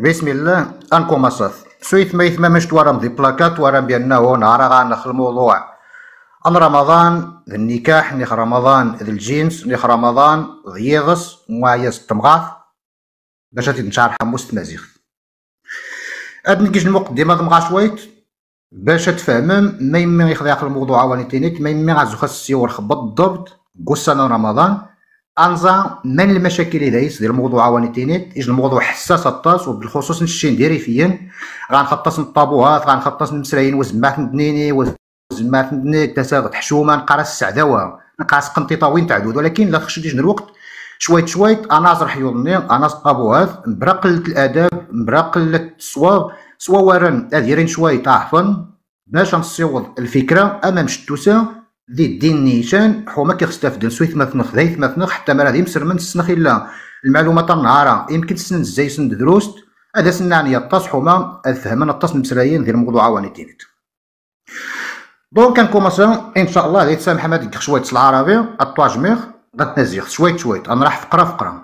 بسم الله مصاف سويت ما يثممش توارم دي بلاكات توارم بانه نهار غانخ الموضوع ان رمضان ذي النكاح نخ رمضان ذي الجنس نخ رمضان ذي يغس معيز تمغاث باش غادي نشارح حموس تمازيغ هاد نكيج المقدمة ضمغا شويت باش تفهمم ما يمي يخضع الموضوع واني ما يمي غازو خاص يور خبط الضبط قصة رمضان انزا من المشاكل اللي دايس ديال الموضوع وانيتينيت اج الموضوع حساس الطاس وبالخصوص ديري فيا غنخطص الطابوهات غنخطص المسلاين وزمات مدنيني وزمات ندنيك تساغت حشومه نقرا السعداوه نقرا قنطيطه وين تعدود ولكن لا خشيت جن الوقت شويه شويه انا زرح يوضني انا الطابوهات مبرا الاداب مبرا الصواب سوا ورن اذيرين شويه طاحفن باش نصيوض الفكره امام شتوسه ذي الدين نيشان حوما كيستافدن سوي سويت ثنخ ذاي ثما حتى مرا ذي من تسنخ إلا المعلومة النهارة يمكن تسن زي سند دروست هذا سن يعني يطاس حوما فهمنا الطاس مسلايين ذي الموضوع واني دينيت دونك كنكوماسيون ان شاء الله ذي تسامح ما ديك شويه العربي غد نزيخ شويه شويه غنروح فقره فقره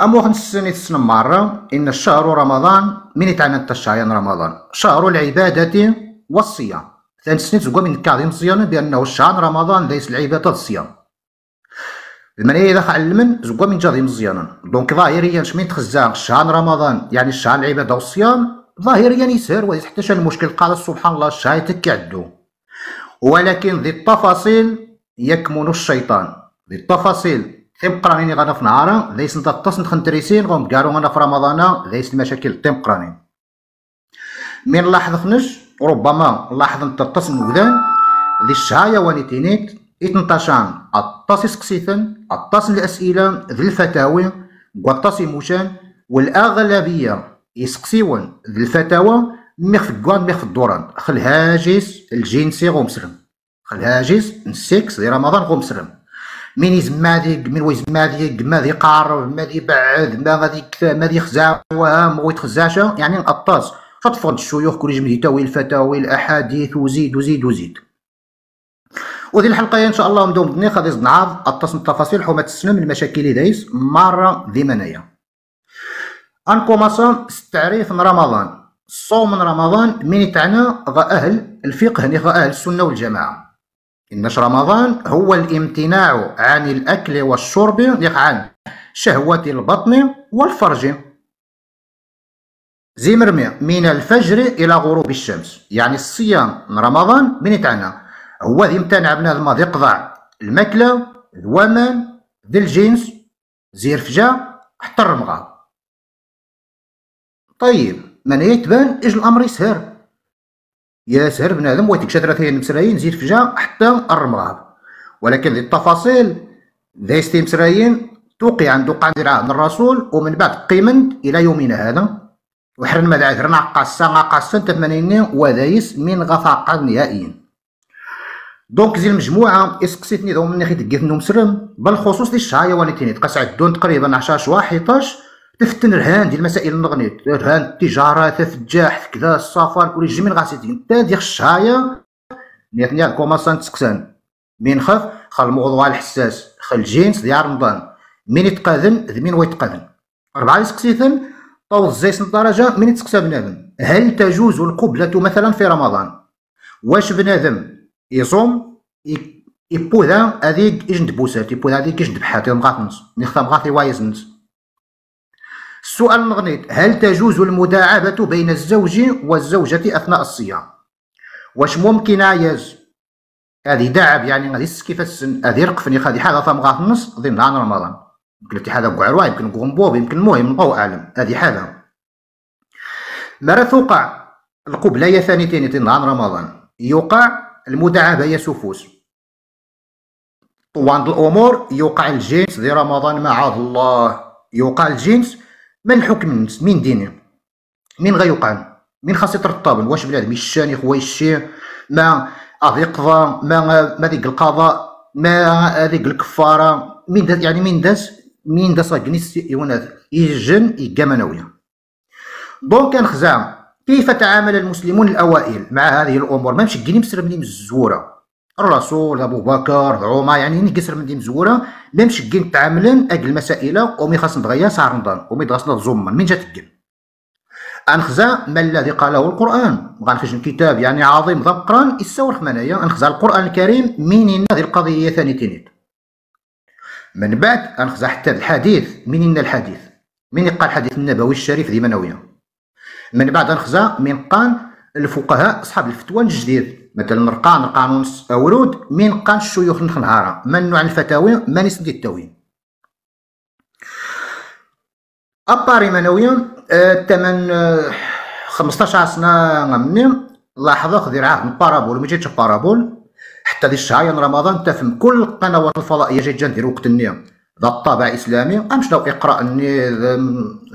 أمو خمسين سنة مرة إن الشهر رمضان من يتعنى الشهر رمضان شهر العبادة والصيام تنسني من الكاظم صيانا بأنه الشهر رمضان ليس العبادة الصيام المنية إذا علمن زقوا من جاظم مزيانا دونك ظاهريا شمن تخزان الشهر رمضان يعني الشهر العبادة والصيام ظاهريا يسير شان المشكل قال سبحان الله الشهر تكعدو ولكن ذي التفاصيل يكمن الشيطان ذي التفاصيل تم قرانين غانا في نهارا ليس نتا تصن خنتريسين غوم كارو غانا في رمضان ليس المشاكل تم قرانين من لاحظ خنش ربما لاحظن تتصن وذان ذي الشهاية ونتينيت اتنتاشان التصي سقسيثن التصن الأسئلة ذي الفتاوي قطاس موشان والأغلبية يسقسيون ذي الفتاوى ميخ كوان ميخ الدوران خلهاجيس الجنسي غومسرم خلهاجيس السكس ذي رمضان غومسرم من يزما من ويزما ما ذي قارب ما ذي بعد ما كثا ما ذي خزاوها ما يتخزاش يعني نقطاس فطفض الشيوخ كل جمد يتاوي الفتاوي الاحاديث وزيد وزيد وزيد وذي الحلقه ان شاء الله مدوم دني خذ نعاض التصم التفاصيل حومة السلم المشاكل اللي دايس ذي ديما انايا انكوماسون استعريف من رمضان صوم من رمضان من تعنى غا اهل الفقه هني يعني غا اهل السنه والجماعه إنش رمضان هو الامتناع عن الأكل والشرب يعني عن شهوة البطن والفرج زي من الفجر إلى غروب الشمس يعني الصيام من رمضان من يتعنى هو ذي متنع من هذا الماضي قضاع الماكلة الوامان ذي الجنس زي الرفجة حتى الرمغة طيب من يتبان إج الأمر يسهر يسهر بنادم ويتك شترتين مسرايين زي الرفجة حتى الرمغة ولكن ذي التفاصيل ذي ستين مسرايين توقي عند وقع من الرسول ومن بعد قيمند إلى يومنا هذا وحرن مدعي فرنا قاسا قاسا تمانيني وذايس من غفا قاد نهائيا دونك زي المجموعة اسقسيتني ذو من ناحية قيت مسرم بالخصوص دي الشهاية وانتيني تقسع الدون تقريبا عشاش شوا تفتن رهان ديال المسائل النغنيت رهان التجارة تفجاح كذا السفر كل جميل غاسيتين تا ديال الشهاية نيتني الكوماسان تسكسان من خف خل الموضوع الحساس خل الجنس ديال رمضان من يتقاذن ذي من ويتقاذن أربعة اسقسيتن طول الزيت درجة من تسقسى بنادم هل تجوز القبلة مثلا في رمضان واش بنادم يصوم يبوذا هذيك اجند بوسات يبوذا هذيك اجند بحاتي مغاطنس نخطا مغاطي وايز السؤال المغنيت هل تجوز المداعبة بين الزوج والزوجة أثناء الصيام واش ممكن عايز هذه داعب يعني غادي كيفاش السن هذه رقفني هذه حاجة مغاطنس ضمن رمضان يمكن الاتحاد وقعروا يمكن غومبوب يمكن المهم الله اعلم هذه حاله مرة توقع القبلة ثانيتين تنهان رمضان يوقع المداعبة يا سفوس طوان الامور يوقع الجنس ذي رمضان معاذ الله يوقع الجنس من حكم من ديني من غيوقع من خاص يترطب واش بلاد مشاني خويا الشي ما هذه قضاء ما ما ذيك القضاء ما هذيك الكفاره من يعني من داز مين دا ساكنيس يونات يجن يجمنويا دونك نخزام كيف تعامل المسلمون الاوائل مع هذه الامور ما مشي كيني مسر مني مزوره الرسول ابو بكر عمر يعني ني قسر مني مزوره ما مشي كين تعاملن اك المسائل ومي خاص نتغيا صار رمضان ومي خاصنا زومن من جات كين انخزا ما الذي قاله القران غنخرج كتاب يعني عظيم ذا القران السور خمانايا انخزا القران الكريم منين هذه القضيه ثاني تنيت من بعد انخزع حتى الحديث منين الحديث من قال الحديث النبوي الشريف ديما نويا من بعد انخزع من قال الفقهاء اصحاب الفتوى الجديد مثلا نرقى نرقى ونص اورود من قال الشيوخ نهارا من نوع الفتاوي من اسم التوين اباري منويا ثمن آه 15 آه، سنه غمني لاحظوا خذي عهد البارابول ما جاتش بارابول حتى ديال الشهاين رمضان تفهم كل القنوات الفضائيه جايه ندير وقت النية ذا الطابع اسلامي امشناو اقرا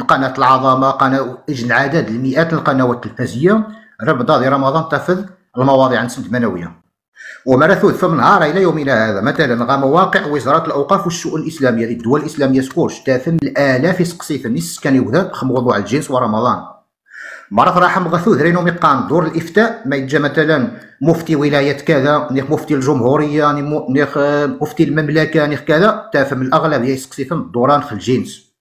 قناه العظمه قناه اجن عدد المئات القنوات التلفزيونيه ربدا رمضان تفذ المواضيع عن سند منويه وما فمن نهار الى يومنا هذا مثلا غا مواقع وزاره الاوقاف والشؤون الاسلاميه الدول الاسلاميه سكورش تاثم الالاف يسقسي في كان يوذب خموض الجنس ورمضان مرات راح مغثوث رينو ميقان دور الافتاء ما يتجا مثلا مفتي ولايه كذا نيخ مفتي الجمهوريه نيخ آه، مفتي المملكه نيخ كذا تافهم الاغلبيه يسقسي فم دوران في الجنس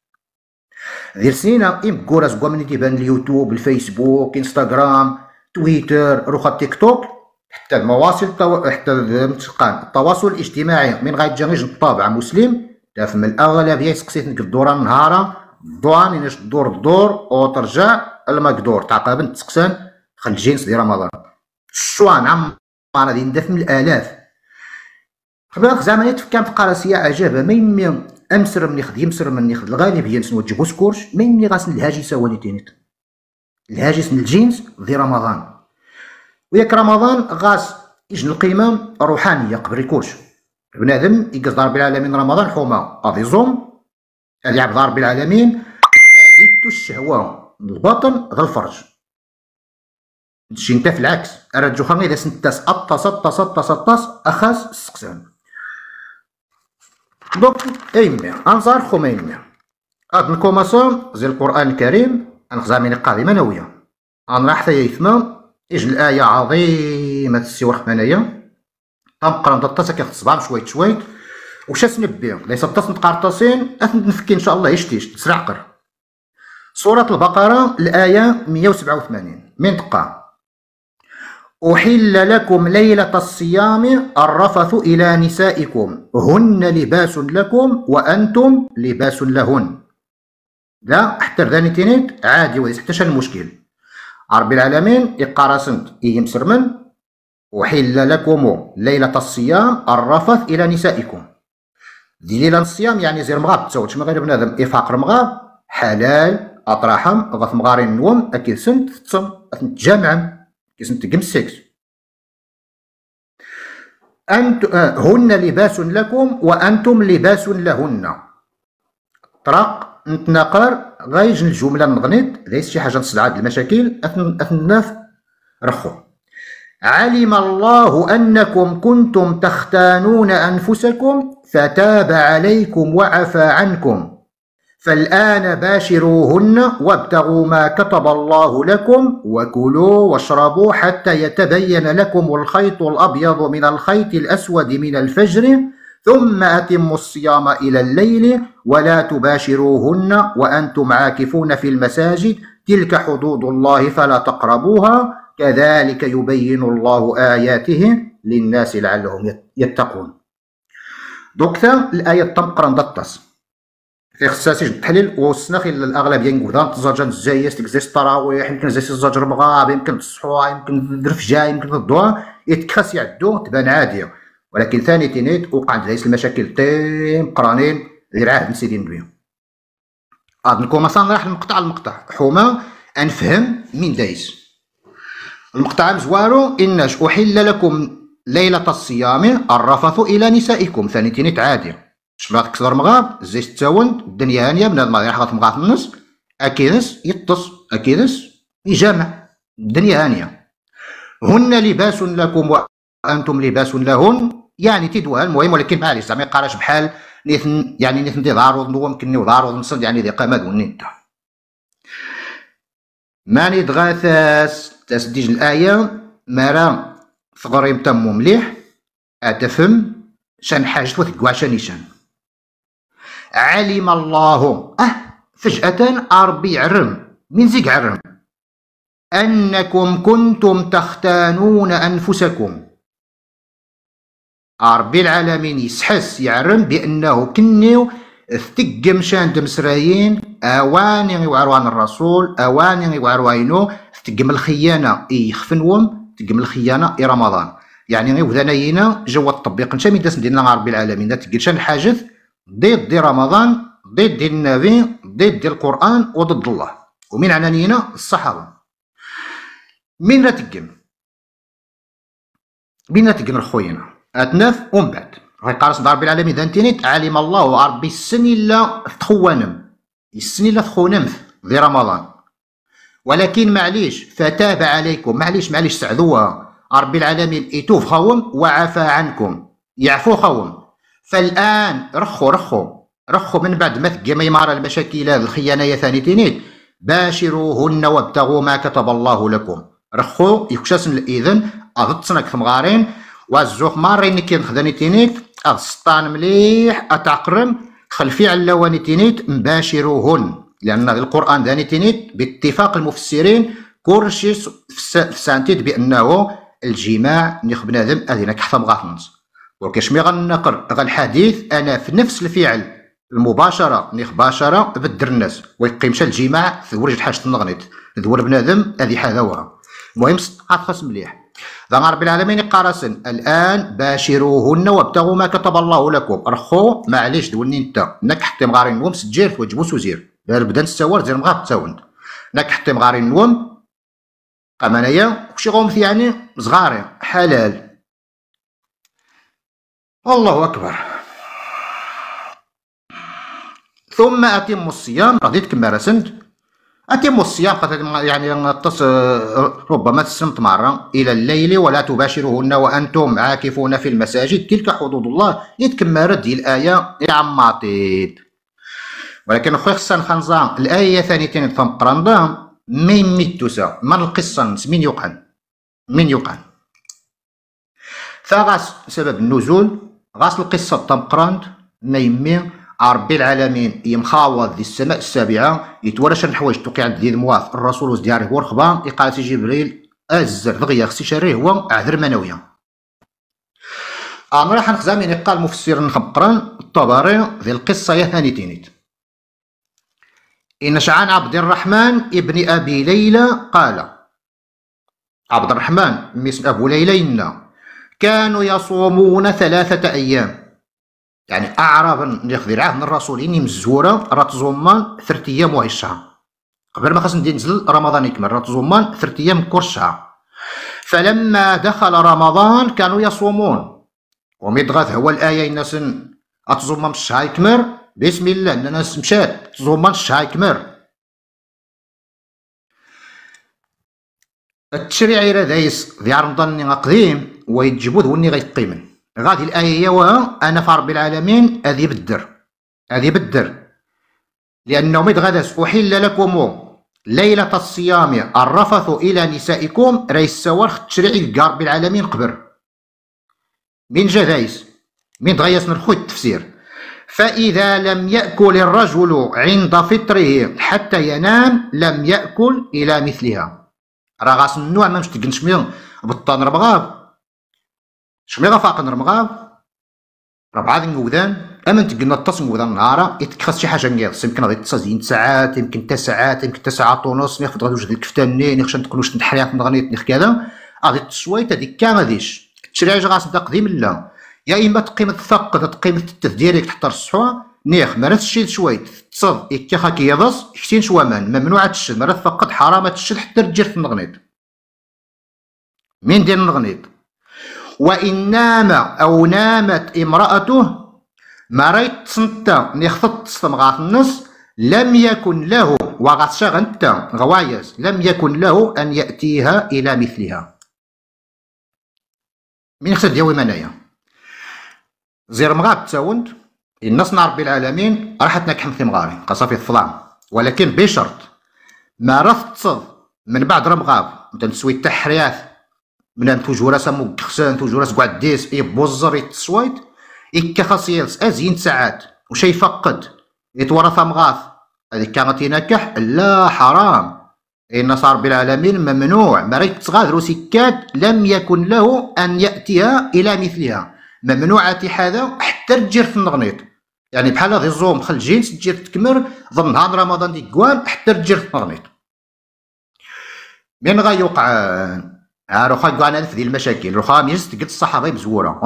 ديال سنينة إم كوراس كومني تيبان اليوتيوب الفيسبوك انستغرام تويتر روخا تيك توك حتى المواصل التو... حتى التواصل الاجتماعي من غاية جانيج الطابع مسلم تافهم الأغلبية يسقسي نك الدوران نهارا دواميناش دور الدور ترجع المقدور قابل تسقسان خل الجنس ديال رمضان الشوان عم معنا دي ندفن الالاف خبرك زعما تفكان في قراسيه عجابه ما يمي امسر من يخد يمسر يخد الغالب الغالبيه نسنو تجيبو سكورش ما يمي غاسن الهاجي ولي تينيت الهاجس من الجنس ذي رمضان وياك رمضان غاس يجن القيمه الروحانيه قبل الكورش بنادم يقصد ربي العالمين رمضان حومه افيزوم هذه عبد رب العالمين زدت الشهوة البطن ذا الفرج تجي نتا في العكس اراد جو اذا سنتاس اطاس اطاس اطاس اطاس اخاس السقسان دوك ايما انزار خوما ايما هاد الكوماسون زي القران الكريم انخزامين القادمة نوية راح ثي يثما اجل الايه عظيمه السي ورحمانيه تنقرا نضطاسك يختص صباح شويت شويت وش اسمت بهم ليس تصمت قرطاسين اثنت نفكي ان شاء الله يشتيش تسرع قر سورة البقرة الآية 187 من تقع أحل لكم ليلة الصيام الرفث إلى نسائكم هن لباس لكم وأنتم لباس لهن لا احتر ذاني تينيت عادي وليس حتى المشكل رب العالمين إقارسنت إيم سرمن أحل لكم ليلة الصيام الرفث إلى نسائكم دي الصيام يعني زير مغاب تسوتش من غير بنادم إفاق رمغاب حلال أطراحم غث مغارين النوم أكيد سنت تصم أثنت جامعم كي سنت سيكس أنت آه، هن لباس لكم وأنتم لباس لهن طرق نتناقر غايج الجملة نغنيت ليس شي حاجة هاد المشاكل أثناف رخو علم الله أنكم كنتم تختانون أنفسكم فتاب عليكم وعفى عنكم فالآن باشروهن وابتغوا ما كتب الله لكم وكلوا واشربوا حتى يتبين لكم الخيط الأبيض من الخيط الأسود من الفجر ثم أتموا الصيام إلى الليل ولا تباشروهن وأنتم عاكفون في المساجد تلك حدود الله فلا تقربوها كذلك يبين الله آياته للناس لعلهم يتقون دوك تا الآية تمقرن دطاس إخصاصي جد التحليل وصلنا خلال الأغلبية نقول ذا تزرجن الزايس تكزيس التراويح يمكن زيس الزجر مغاب يمكن تصحوا يمكن الرفجة يمكن الدعاء يتكاس يعدو تبان عادية ولكن ثاني تينيت وقع عند ذايس المشاكل تيم قرانين غير عهد سيدي النبي غاد نكون مثلا راح المقطع المقطع حوما أنفهم من دايس المقطع مزوارو إنش أحل لكم ليلة الصيام الرفث إلى نسائكم ثاني تينيت عادي شبرات كسر مغاب زي تاون الدنيا هانية من الماضي حقات مغاب النص أكيدس يطس أكيدس يجامع الدنيا هانية هن لباس لكم وأنتم لباس لهن يعني تدوها المهم ولكن معليش زعما يقراش بحال نيثن يعني نيثن دي ضارو نوم كني وضارو نصد يعني ذي قامات ونيتها ماني دغاثاس تسديج الآية مرا فغريم تمو مليح أتفهم شان حاجة وثقواشان نيشان علم الله أه فجأة أربي عرم من زيك عرم أنكم كنتم تختانون أنفسكم ربي العالمين يسحس يعرم بأنه كنيو ثق مشان دمسرايين اواني وعروان الرسول اواني وعروينو ثقم الخيانه يخفنوم ثقم الخيانه اي رمضان يعني غير وذناينا جوا التطبيق نتا ميداس مدينة رب العالمين تقل شان حاجز ضد دي رمضان ضد دي النبي ضد دي القران وضد الله ومن عنانينا الصحابه من تقم بينا تقم الخوينا اتناف ومن بعد دار ربي العالمين ذا انتينيت علم الله ربي السن إلا تخوانم السن إلا تخونمث في رمضان ولكن معليش فتاب عليكم معليش معليش سعذوها ربي العالمين يتوب خوم وعفى عنكم يعفو خوم فالآن رخو رخو رخو من بعد ما تقيم يمار المشاكل الخيانة ثاني تينيت باشروهن وابتغوا ما كتب الله لكم رخو يكشسن الإذن أغطسنك مغارين وازوخ مارين كي نخدني تينيت أغسطان مليح اتقرم خلفي على لواني تينيت مباشروهن لأن القرآن ذاني تينيت باتفاق المفسرين في سانتيت بأنه الجماع نيخ بنادم أذينا كحثم غاثنز ولكاش مي غنقر غالحديث أنا في نفس الفعل المباشرة نيخ باشرة بدر الناس ويقيمش الجماع في ورج الحاجة النغنيت ذور بنادم هذه حذوها المهم خاص مليح ذا رب العالمين قارسن الان باشروهن وابتغوا ما كتب الله لكم رخو معليش دوني انت نك حتى مغارين نوم سجير توجبو سوزير دار بدا نساور زير مغاب تاوند نك حتى مغارين نوم قام انايا وكشي غومث يعني صغارين حلال الله اكبر ثم اتم الصيام رضيت كما رسمت أتم الصيام يعني آه، ربما تستمت مرة إلى الليل ولا تباشرهن وأنتم عاكفون في المساجد تلك حدود الله يتكمل دي الآية يا يعماطيد ولكن خويا خصنا خنزا الآية ثانية تنفهم قرندا مين ميتوسا من القصة من يقان من يقان فغاس سبب النزول غاس القصة تنقرند مين يمي ربي العالمين يمخاوض ذي السماء السابعة شر الحوايج توقيع عند ذي المواث الرسول وز هو رخبه إقالة جبريل أزر دغيا خصي شاريه هو عذر منوية أنا آه، راح نخزامين قال مفسر نخبقران الطبري ذي القصة ثاني تينيت إن شعان عبد الرحمن ابن أبي ليلى قال عبد الرحمن مثل أبو ليلى كانوا يصومون ثلاثة أيام يعني اعراب اللي العهد من الرسول اني مزوره راه تزومان ثلاث ايام وهي الشهر قبل ما خاص نزل رمضان يكمل راه تزومان ثلاث ايام كور الشهر فلما دخل رمضان كانوا يصومون ومدغث هو الايه الناس اتزومان الشهر يكمر بسم الله ان الناس مشات تزومان الشهر يكمر التشريع راه دايس في رمضان قديم ويتجبد وني غيقيمن غادي الايه هي انا في رب العالمين هذه بالدر هذه بالدر لانه مد غدس احل لكم ليله الصيام الرفث الى نسائكم رئيس السوار تشريع رب العالمين قبر من جذايس من تغيس من خوي التفسير فإذا لم يأكل الرجل عند فطره حتى ينام لم يأكل إلى مثلها راه غاس النوع ما مش تقنش منهم بالطان ربغاب شميضة فاقن رمغاب ربعة ذي نقودان اما تقلنا التص نقودان نهارا يتكفص شي حاجة نقيض يمكن غادي تصا زين ساعات يمكن تا ساعات يمكن تا ساعات ونص نخفض غادي وجد الكفتاني نخشى نكون واش نتحريات نغنيت نخ كذا غادي التصويت هذيك كان غاديش تشريعج غاس بدا ديم لا يا اما تقيم الثق تقيم التث ديالك تحت الصحوة نيخ ما تشيل شويت تصد إكا خاكي يضص شتين شوامان ممنوع تشد مرات فقط حرام تشد حتى رجال في النغنيط مين دير النغنيط وإن نام أو نامت امرأته مريت تصنتا نخفض تصم النص لم يكن له وغتشغنتا غوايز لم يكن له أن يأتيها إلى مثلها من خسد يوم منايا زير مغاب تساوند النص رب العالمين راحت نكحم في مغاري قصافي الظلام ولكن بشرط ما رفض من بعد رمغاب نسوي التحريات منام توجورا سامو كخسان توجورا سقعد ديس يبوزر إيه يتصويت إيه اي خاصيلس أزين ساعات وش يفقد يتورث إيه مغاث هذيك كانت ينكح لا حرام إن صار بالعالمين ممنوع مريت تغادر سكات لم يكن له أن يأتيها إلى مثلها ممنوعة هذا حتى تجير في النغنيط يعني بحال هذه الزوم خل جينس تجير تكمر ضمن نهار رمضان ديكوان حتى تجير في النغنيط من يوقع آه، روخا كاع نعرف ذي المشاكل روخا ميست قد الصحابه مزوره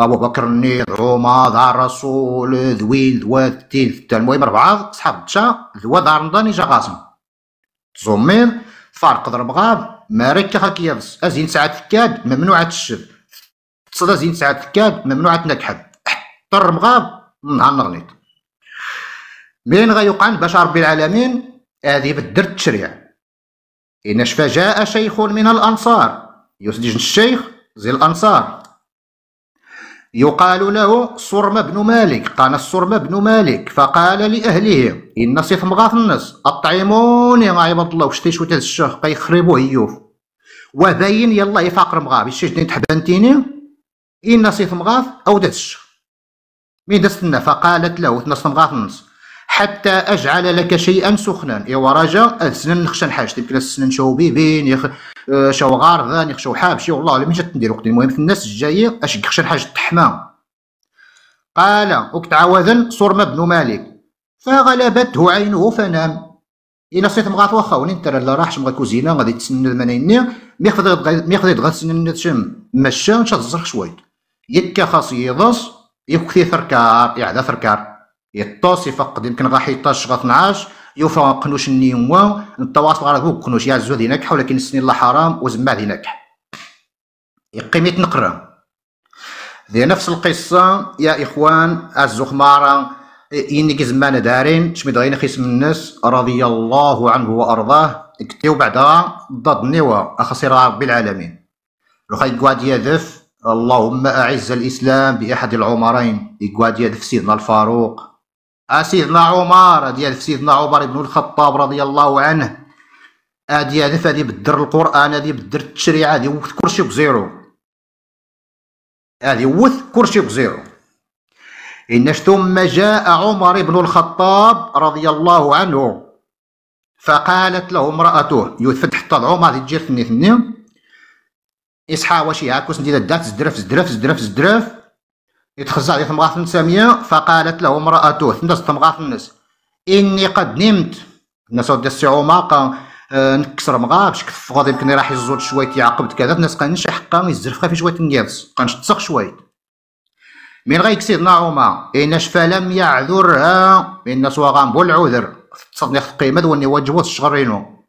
ابو بكر النيض عمر ذا الرسول ذويل ذوات تين ثتا المهم اربعه صحاب تشا ذوا دار رمضان جا قاسم تزومير فارق ضرب غاب مارك خاك يضس ازين ساعات تكاد ممنوعة الشد تصدى زين ساعات تكاد ممنوعة نكحد حتى الرمغاب نهار نغنيت مين غيوقعن باش ربي العالمين هذه بالدرت التشريع إن فجاء شيخ من الأنصار يسجن الشيخ زي الأنصار يقال له صرم بن مالك قال الصرم بن مالك فقال لأهله إن صيف مغاث النص أطعموني عباد الله وشتي شو الشيخ قيخربوه يوف وباين يلا يفقر مغاف الشيخ دين تحبنتيني إن صيف مغاث أو دات الشيخ مين دستنا فقالت له تنص مغاث النص حتى اجعل لك شيئا سخنا يا ورجا السنن نخشن نحاج يمكن السنن شو بيبين يخ آه، شو غارضان يخشو شي والله الا من جات ندير وقت المهم الناس الجايه اش خشن نحاج التحمى قال وقت عوذا صرم بن مالك فغلبته عينه فنام الى صيت مغاط واخا ولين ترى لا راحش مغا كوزينه غادي تسنى المنايني مي خذ مي خذ غا تشم مشى نشط الزرق شويه يكا خاص يضص يكثي ثركار يعدا ثركار يطوس يفقد يمكن غا 11 غا 12 يوفا قنوش النيوا نتواصل على كوك قنوش يا ذي نكح ولكن السنين الله حرام وزما ذي نكح يقيم يتنقرا ذي نفس القصة يا إخوان الزخمارة إني زمان دارين شمي دغين خيس من الناس رضي الله عنه وأرضاه كتيو بعدا ضد نوا أخسر رب العالمين لخي قواد يذف اللهم أعز الإسلام بأحد العمرين يقواد يذف سيدنا الفاروق آه، سيدنا عمر آه، ديال سيدنا عمر بن الخطاب رضي الله عنه هادي آه، هدف هادي بدر القران هادي بدر التشريعه هادي وث كلشي بزيرو هادي وث كلشي بزيرو إن ثم جاء عمر بن الخطاب رضي الله عنه فقالت له امرأته يفتح حتى عمر تجي ثني ثني إصحى واش هاكوس ندير دات زدرف زدرف زدرف زدرف يتخزع دي تمغاث سامية فقالت له امرأته تندس تمغاث الناس إني قد نمت الناس ودي السي عمر آه، نكسر مغابش كف غادي يمكن راح يزول شوية يعقب كذا الناس قانش حقا يزرف خافي شوية نيضس قانش تسخ شوية من غيك سيدنا عمر إنش فلم يعذرها إن سوا غنبو عذر تصدني قيمة واني وجبو الشغرينو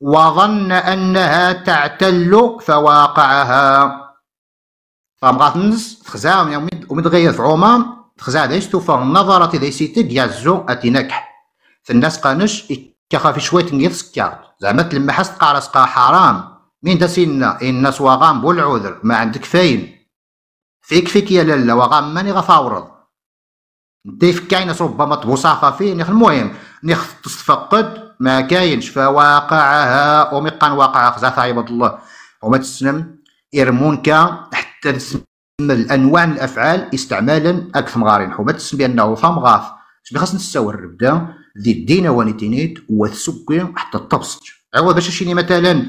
وظن أنها تعتل فواقعها فمغاثنس تخزام يومي ومتغير في عمر تخزع دايش توفى النظرة تداي سيتي ديازو في الناس قانش في شوية نيض سكار زعما تلما حس قارس قا حرام مين دا سينا الناس وغام بالعذر ما عندك فاين فيك فيك يا لالا وغام ماني غفاورض ديف كاينة ربما تبوساخة فيه نخ المهم نخ تستفقد ما كاينش فواقعها ومقا واقعها خزا عباد الله وما تسلم إرمونك حتى تسلم الانواع من الافعال استعمالا اكثر مغارين حوما تسمى بانه فام غاف باش خاص نستوى الربدا ذي الدينا ونتينيت وثسكي حتى الطبسج عوا باش شيني مثلا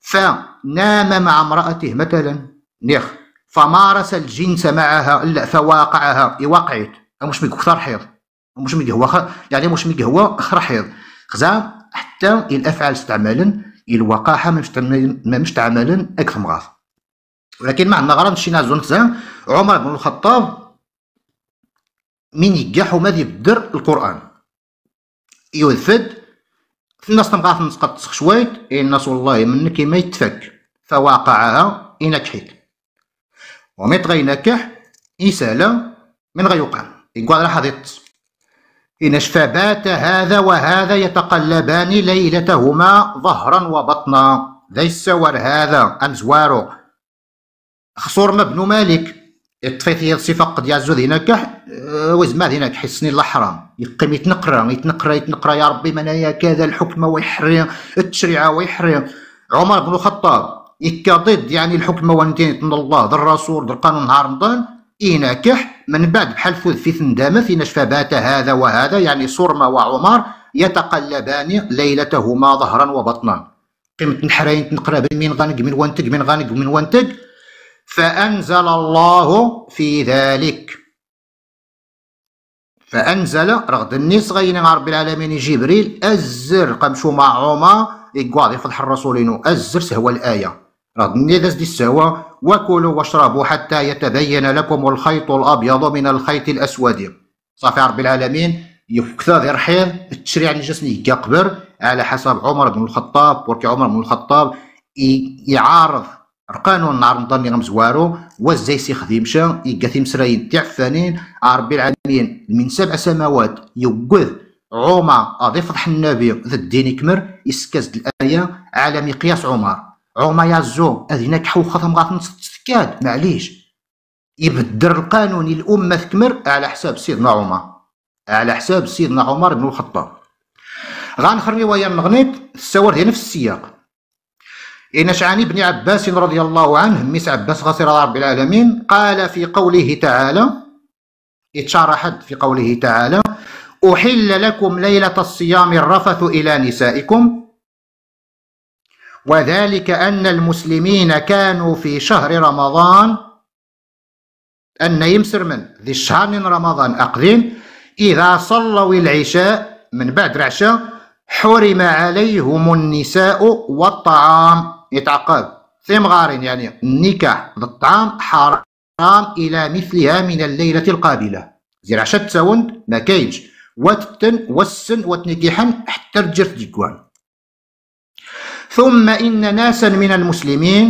فنام مع امرأته مثلا نيخ فمارس الجنس معها الا فواقعها يواقعت مش ميك كثر حيض مش ميك هو خ... يعني مش ميك هو اخر حيض خزا حتى الافعال استعمالا الوقاحه ما مش تعملا اكثر مغاف ولكن ما عندنا غرض زون زنزان عمر بن الخطاب من يجح وما يبدر القران يوفد الناس تنبغى تنسقط شويه إيه الناس والله منك ما يتفك فواقعها ينجحت وميت غينكح إسالة من غيوقع يقول راه حضيت إن فبات هذا وهذا يتقلبان ليلتهما ظهرا وبطنا ذي السور هذا أمزواره خصورنا بنو مالك هي صفة قد يعزو كح آه، وزما ذينك الله حرام يقيم يتنقرا يتنقرا يتنقرا يا ربي منايا كذا الحكمة ويحري التشريعة ويحري عمر بن الخطاب ضد يعني الحكمة وانتين من الله ذا الرسول ذا القانون نهار رمضان كح من بعد بحال فوز في ثندامة في بات هذا وهذا يعني صرمة وعمر يتقلبان ليلتهما ظهرا وبطنا قيمة نحرين تنقرا من غنق من وانتق من غنق من وانتق فأنزل الله في ذلك فأنزل رغد النيس غينا رب العالمين جبريل أزر قمشو عمر إقواضي فضح الرسولين أزر سهو الآية رغد النيس دي السهوة وكلوا واشربوا حتى يتبين لكم الخيط الأبيض من الخيط الأسود صافي رب العالمين يكثر ذي رحيض التشريع الجسم جاسني يقبر على حسب عمر بن الخطاب وركي عمر بن الخطاب يعارض قانون نهار نضني غمزوارو وازاي سيخدمشا يقاثي تمسراين تعفانين عربي العالمين من سبع سماوات يوقذ عمر اضي فضح النبي ذا الدين كمر يسكاز الايه على مقياس عمر عمر يا زو اذنك حو خطم غاث نتسكاد معليش يبدر القانون الامه تكمر على حساب سيدنا عمر على حساب سيدنا عمر بن الخطاب غانخر ويا المغنيط السوار ديالنا نفس السياق إن عن بن عباس رضي الله عنه ميس عباس غصير رب العالمين قال في قوله تعالى حد في قوله تعالى أحل لكم ليلة الصيام الرفث إلى نسائكم وذلك أن المسلمين كانوا في شهر رمضان أن يمسر من ذي الشهر من رمضان أقدين إذا صلوا العشاء من بعد العشاء حرم عليهم النساء والطعام يتعقد ثم غارين يعني النكاح بالطعام حرام الى مثلها من الليله القابله زير عشا تساوند ما كاينش وتتن والسن وتنكحن حتى رجرت ديكوان ثم ان ناسا من المسلمين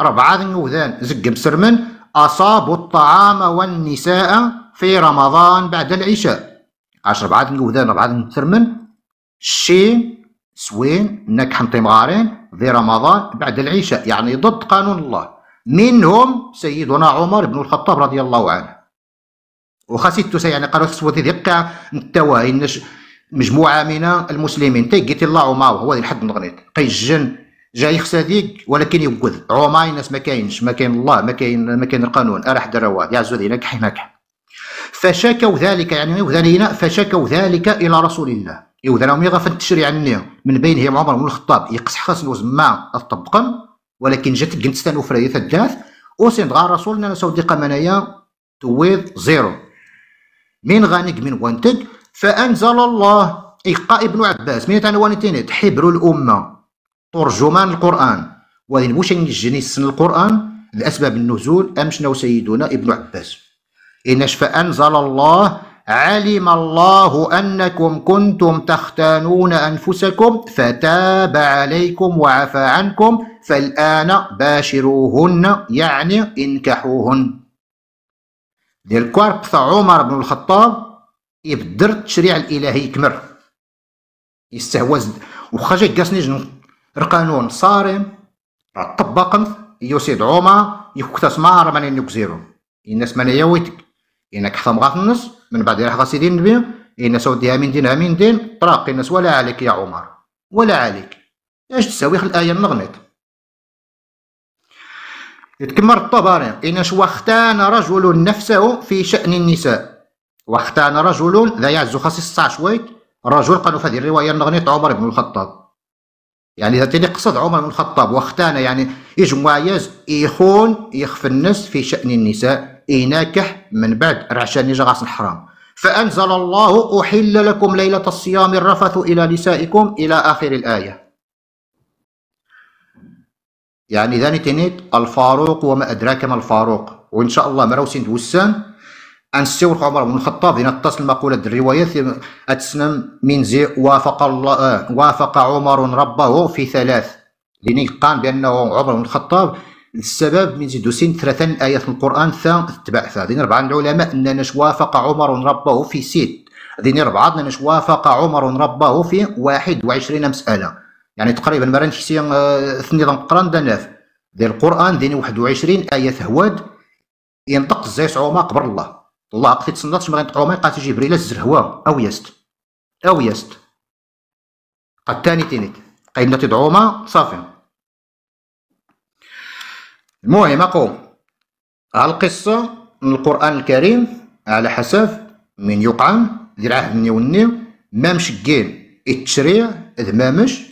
ربعة نوذان زق مسرمن اصابوا الطعام والنساء في رمضان بعد العشاء عشر ربعة نوذان ربعة مسرمن شين سوين نكحن طيمغارين ذي رمضان بعد العشاء يعني ضد قانون الله منهم سيدنا عمر بن الخطاب رضي الله عنه وخسيت يعني قالوا سوتي ذقة نتوا إنش مجموعة من المسلمين تيجيت الله ما هو لحد نغنيت قيجن جاي ذيك ولكن يوقد عمر ناس ما كاينش ما كاين الله ما كاين ما كاين القانون أرح دروات يا نكح نكح فشكوا ذلك يعني وذنينا فشكوا ذلك إلى رسول الله يودرهم غير التشريع عني من بين هي عمر بن الخطاب يقصح خاص ما تطبقم ولكن جات كنت ستان وفراية الداث وسند غا رسولنا سودي قمنايا تويض زيرو من غانق من وانتج فأنزل الله إيقاء ابن عباس من تنوانتين تحبر الأمة ترجمان القرآن وهذه واش الجنيس سن القرآن لأسباب النزول أم شنو سيدنا ابن عباس إنش فأنزل الله علم الله أنكم كنتم تختانون أنفسكم فتاب عليكم وعفى عنكم فالآن باشروهن يعني انكحوهن دي الكوارب عمر بن الخطاب يبدر التشريع الإلهي كمر يستهوز وخرج جاي جنو نجم القانون صارم طبقا يوسيد عمر يكتس ما رمانين يكزيرو الناس ما يويتك إنك حثم غاث النص من بعد يلحق سيدي النبي إن من دينها من دين طراق الناس ولا عليك يا عمر ولا عليك اش تساوي الآية النغنيط يتكمر الطبري إن واختان رجل نفسه في شأن النساء واختان رجل ذا يعز خصيص تاع شويت رجل قالوا في هذه الرواية نغنيت عمر بن الخطاب يعني اللي قصد عمر بن الخطاب واختان يعني يجمع يز يخون يخفنس في شأن النساء إناكح من بعد رعشاني جغاس الحرام فأنزل الله أحل لكم ليلة الصيام الرفث إلى نسائكم إلى آخر الآية يعني ذاني تنيت الفاروق وما أدراك ما الفاروق وإن شاء الله مروسين دوسان أن السور عمر بن الخطاب اتصل مقولة الرواية أتسنم من زي وافق الله آه، وافق عمر ربه في ثلاث لنقان بأنه عمر بن الخطاب السبب من زيدو سين ثلاثة آية من القرآن ثا تبع ذين أربعة من العلماء أننا شوافق عمر ربه في ست ذين أربعة أننا شوافق عمر ربه في واحد وعشرين مسألة يعني تقريبا ما رانش سي ثني قران دناف ديال القرآن ذين واحد وعشرين آية هواد ينطق الزيس عوما قبر الله الله قتي تصنطش ما غينطق عوما يقاتل جبريل هو أو يست أو يست قد تاني تينيك قيدنا تدعوما صافي المهم اقوم القصة من القرآن الكريم على حسب من يقعن ذي العهد ني وني ما مشكين التشريع ذمامش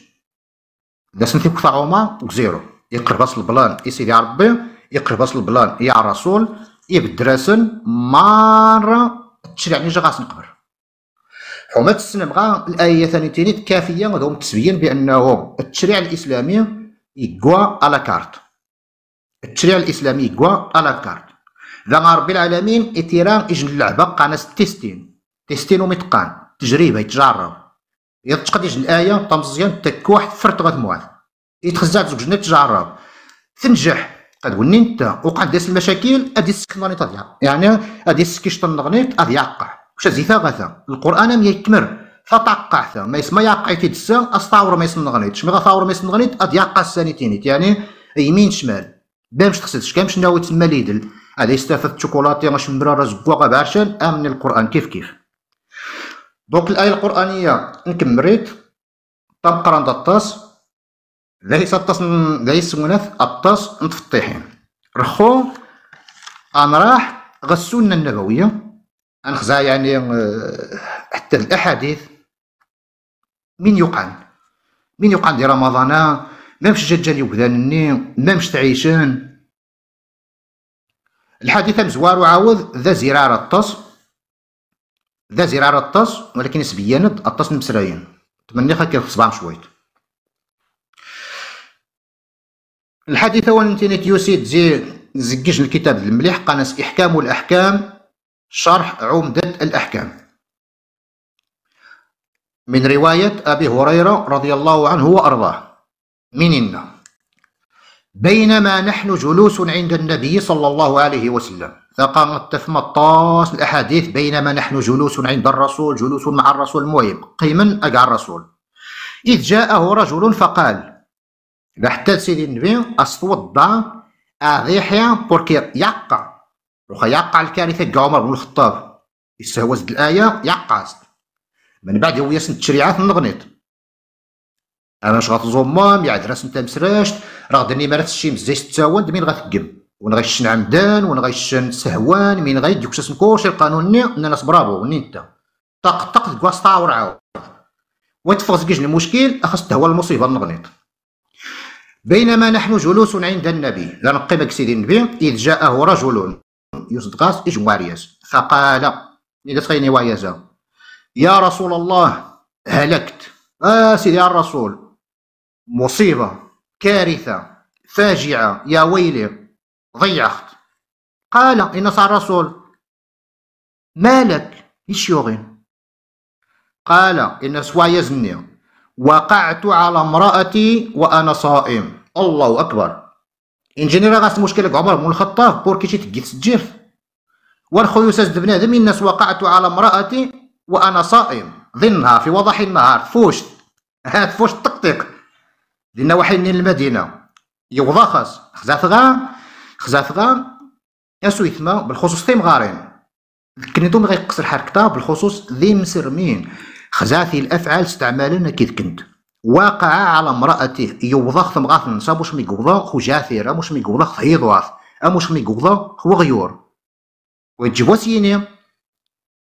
دا كفا عوما وكزيرو يقرباس البلان يا سيدي ربي يقرباس البلان يا الرسول يبدرسن مارا التشريع نيجا غاس نقبر حومة السنة بغا الآية ثاني تينيت كافية هذوم تسبين بأنه التشريع الإسلامي يقوى على كارت التشريع الاسلامي كوا الاكارت ذا رب العالمين اتيران اجن اللعبه قانا تيستين تيستين ومتقان تجربه يتجرب اذا تقد اجن الايه طمزيان تك واحد فرت مواث يتخزع زوج جنات تجرب تنجح قد انت وقع داس المشاكل ادي السكناني اضيع يعني ادي السكيش النغنيت ادي يقع واش زيثا غاثا القران ما يكمر فطقع ثا ما يسمى يقع تيدسا استاور ما يسمى نغنيت شمي غثاور ما يسمى نغنيت ادي يقع السانيتينيت يعني يمين شمال بام باش تخسس كامش ناوي تما ليدل هذا يستافد الشوكولاتي غاش راس زكواغا بعرشان امن القران كيف كيف دونك الايه القرانيه نكمريت قران طاس ليس الطاس ليس مناث الطاس نتفطيحين رخو انراح غسونا النبويه انخزا يعني حتى الاحاديث من يقال من يقال رمضان مامش جات جال وكذا مني مامش تعيشن الحادثة مزوار وعاوض ذا زرار الطس ذا زرار الطس ولكن سبيان الطس المسراين تمني خاكي في صباح شويت الحادثة والانتينيت يوسيد زي زجيج الكتاب المليح قناس إحكام الأحكام شرح عمدة الأحكام من رواية أبي هريرة رضي الله عنه وأرضاه مننا بينما نحن جلوس عند النبي صلى الله عليه وسلم فقامت تتمطاس الأحاديث بينما نحن جلوس عند الرسول جلوس مع الرسول المهم قيما أقع الرسول إذ جاءه رجل فقال حتى سيدي النبي أستوضع أضيحيا بوركي يقع وخا يقع الكارثة كاع عمر بن الخطاب يستهوى الآية يقع من بعد هو يسن التشريعات النغنيط انا واش غتزومام يعاد راس نتا مسراشت راه درني ما شي مزيش تتاوند مين غتقم وين غيشن عمدان وين غيشن سهوان مين غيديك شاس نكورشي القانون ني ناس برافو ني انت طق طق كواسطا ورعاو وين تفرز المشكل اخص تهوى المصيبه النغنيط بينما نحن جلوس عند النبي لا نقيمك سيدي النبي اذ جاءه رجل يصدقاس اجواريس فقال اذا تخيني وايزا يا رسول الله هلكت آه سيدي الرسول مصيبة كارثة فاجعة يا ويلي ضيعت قال إنس الرسول مالك إيش يغين قال إنس ويزني وقعت على امرأتي وأنا صائم الله أكبر إن جينيرا غاس مشكلة عمر بن الخطاب بور كيشي تقيت سجيرت والخيوسات بنادم الناس وقعت على امرأتي وأنا صائم ظنها في وضح النهار فوشت هات فوشت طقطق دينا من المدينة يوضا خاص خزاثغا خزاثغا اسو يثما بالخصوص تيم غارين كنتو ما غيقصر حركتها بالخصوص ذي مسرمين خزاثي الافعال استعمالنا كيف كنت واقع على امرأته يوضخ ثم غاث نصاب واش ميقوضا خو جاثير واش ميقوضا خثي ضواث واش ميقوضا خو غيور ويجيبوا سيني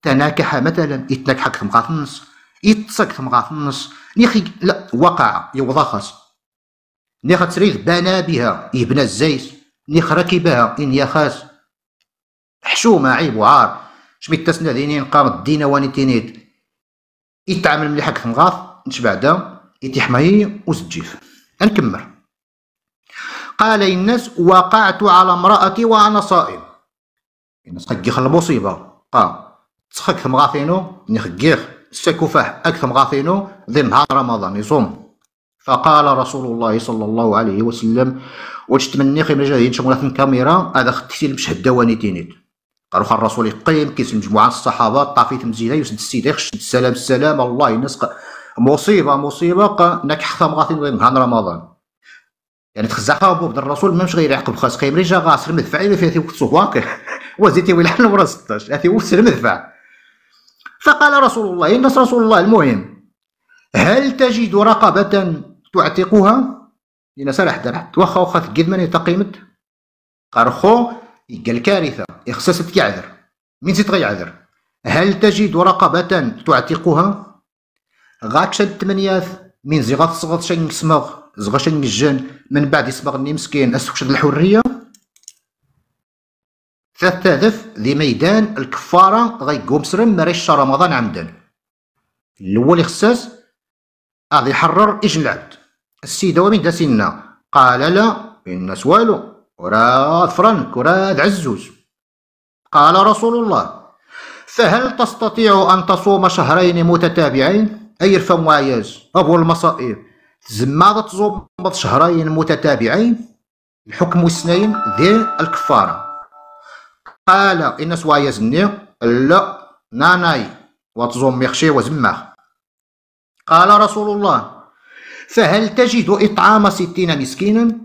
تناكح مثلا يتناكحك ثم غاث نص يتصك ثم غاث نص لا وقع يوضخص نيخ تسريد بنا بها يبنى الزيس نيخ ركبها إن يخاس حشومة عيب وعار شمي تسنى ذينين قامت دينا وانيتينيت يتعامل مليح حق نغاث نتبع دا يتحمي وسجيف نكمل قال الناس وقعت على امرأتي وأنا صائم الناس خقيخ المصيبة قام تسخك ثمغاثينو نخقيخ سكوفه أكثر مغافينو ذي نهار رمضان يصوم فقال رسول الله صلى الله عليه وسلم واش تمني خير مجاهدين في الكاميرا هذا ختي مش هداواني تينيت قالوا خا الرسول يقيم كيس مجموعه الصحابه طافيت مزيده يسد السيده خشد السلام السلام الله الناس مصيبه مصيبه انك حتى مغاطين نهار رمضان يعني تخزعها بوب الرسول مامش غير يعقب خاص قيم ريجا غاسر مدفع الا فيها تيوكل صواك وزيتي ولا حنا ورا 16 وسر مدفع فقال رسول الله الناس رسول الله المهم هل تجد رقبه تعتقها لنا سرح درح توخا وخا تقد من تقيمت قرخو قال كارثة إخسست يعذر من زيت يعذر هل تجد رقبة تعتقها غاتشد تمنياث من زي صغط شن سمغ زغا شن الجن من بعد يسمغني مسكين أسكشد الحرية ثلاثة تهدف ذي ميدان الكفارة غيقوم سرم مريش رمضان عمدا الأول إخساس غادي يحرر إجن العبد السيدة ومن دا سنة قال لا الناس والو وراد فرنك وراد عزوز قال رسول الله فهل تستطيع أن تصوم شهرين متتابعين أي وعياز أبو المصائب زما تصوم شهرين متتابعين الحكم السنين ذي الكفارة قال إن سوايز لا ناناي وتزوم يخشي وزماخ قال رسول الله فهل تجد إطعام ستين مسكينا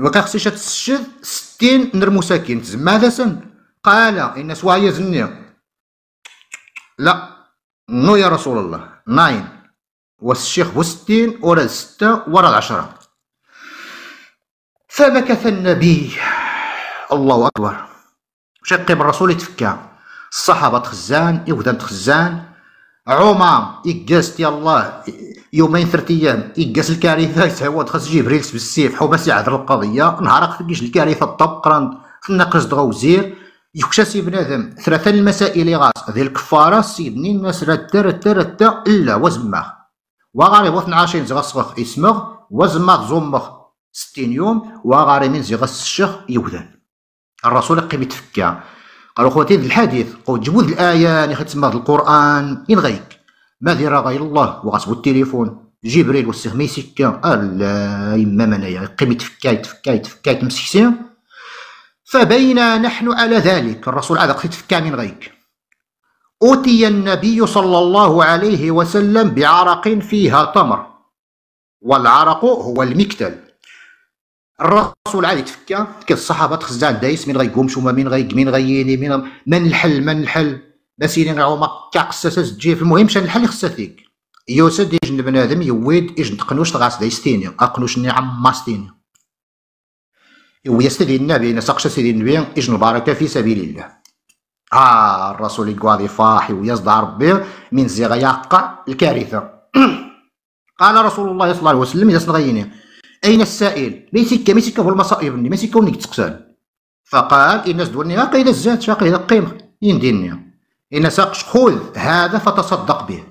وكخصيش تسشد ستين نر مساكين ماذا سن قال إن سوايا زنيا لا نو يا رسول الله ناين والشيخ وستين ورا ستة ورا العشرة فمكث النبي الله أكبر شقي بالرسول يتفكى الصحابة تخزان يهدان تخزان عمر يقاس يالله يومين ثلاث ايام يقاس الكارثه يتعود خاص يجيب ريلس بالسيف حوماس يعذر القضيه نهار خرجيش الكارثه الطب قران ناقص دغا وزير سي بنادم ثلاثة المسائل غاس ذي الكفارة سيدني الناس رتا رتا رتا إلا وزماخ وغاري وثن عاشين زغصغخ اسمغ وزمخ زمخ ستين يوم وغاري من زغص الشيخ يوذن الرسول قيم يتفكى الو خوتي ذي الحديث قو جبو الايه اللي تسمى القران ينغيك ما دير غير الله وغتبو التليفون جبريل والسهمي سكا الا يما منايا قيم يتفكا يتفكا يتفكا يتمسكسي فبينا نحن على ذلك الرسول عاد قد تفكا من غيك أوتي النبي صلى الله عليه وسلم بعرق فيها تمر والعرق هو المكتل الرسول عاد يتفكى كي الصحابه تخزان دايس من غيقومش شوما من غيق من غييني من من الحل من الحل ما سيرين عمر كا تجي في المهم شان الحل خصها فيك يوسد يجن بنادم يويد يجن تقنوش تغاس دايس تيني اقنوش نعم ماستيني يويا سيدي النبي نسقش سيدي النبي يجن البركه في سبيل الله آه الرسول يقواضي فاحي ويصدع ربي من زيغ يقع الكارثة قال رسول الله صلى الله عليه وسلم يصل أين السائل ميسكا ميسك هو المصائب ني ميسكا ونك تسقسان فقال إن دوني ما قيل الزاد شا قيل القيمة ينديني إن ساقش خذ هذا فتصدق به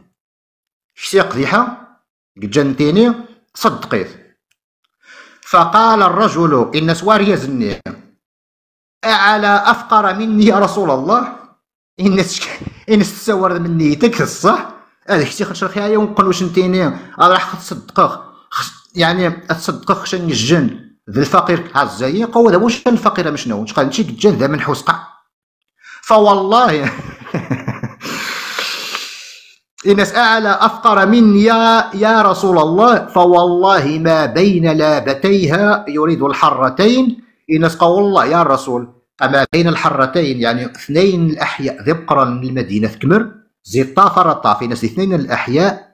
شسيق ذيحة جنتيني صدقيت فقال الرجل إن سواري زني أعلى أفقر مني يا رسول الله إن إن استسور مني تكس صح هذا شتي خرج الخياية ونقول واش نتيني راح تصدقه يعني تصدقخ شن الجن ذي الفقير كحاز زي قوة ذا وش الفقير مش نو قال نتي الجن ذا من حوسقع فوالله إن اعلى أفقر مني يا, يا رسول الله فوالله ما بين لابتيها يريد الحرتين إن قال والله يا رسول أما بين الحرتين يعني اثنين الأحياء ذبقرا من المدينة ثكمر زي الطافر الطافي ناس اثنين الأحياء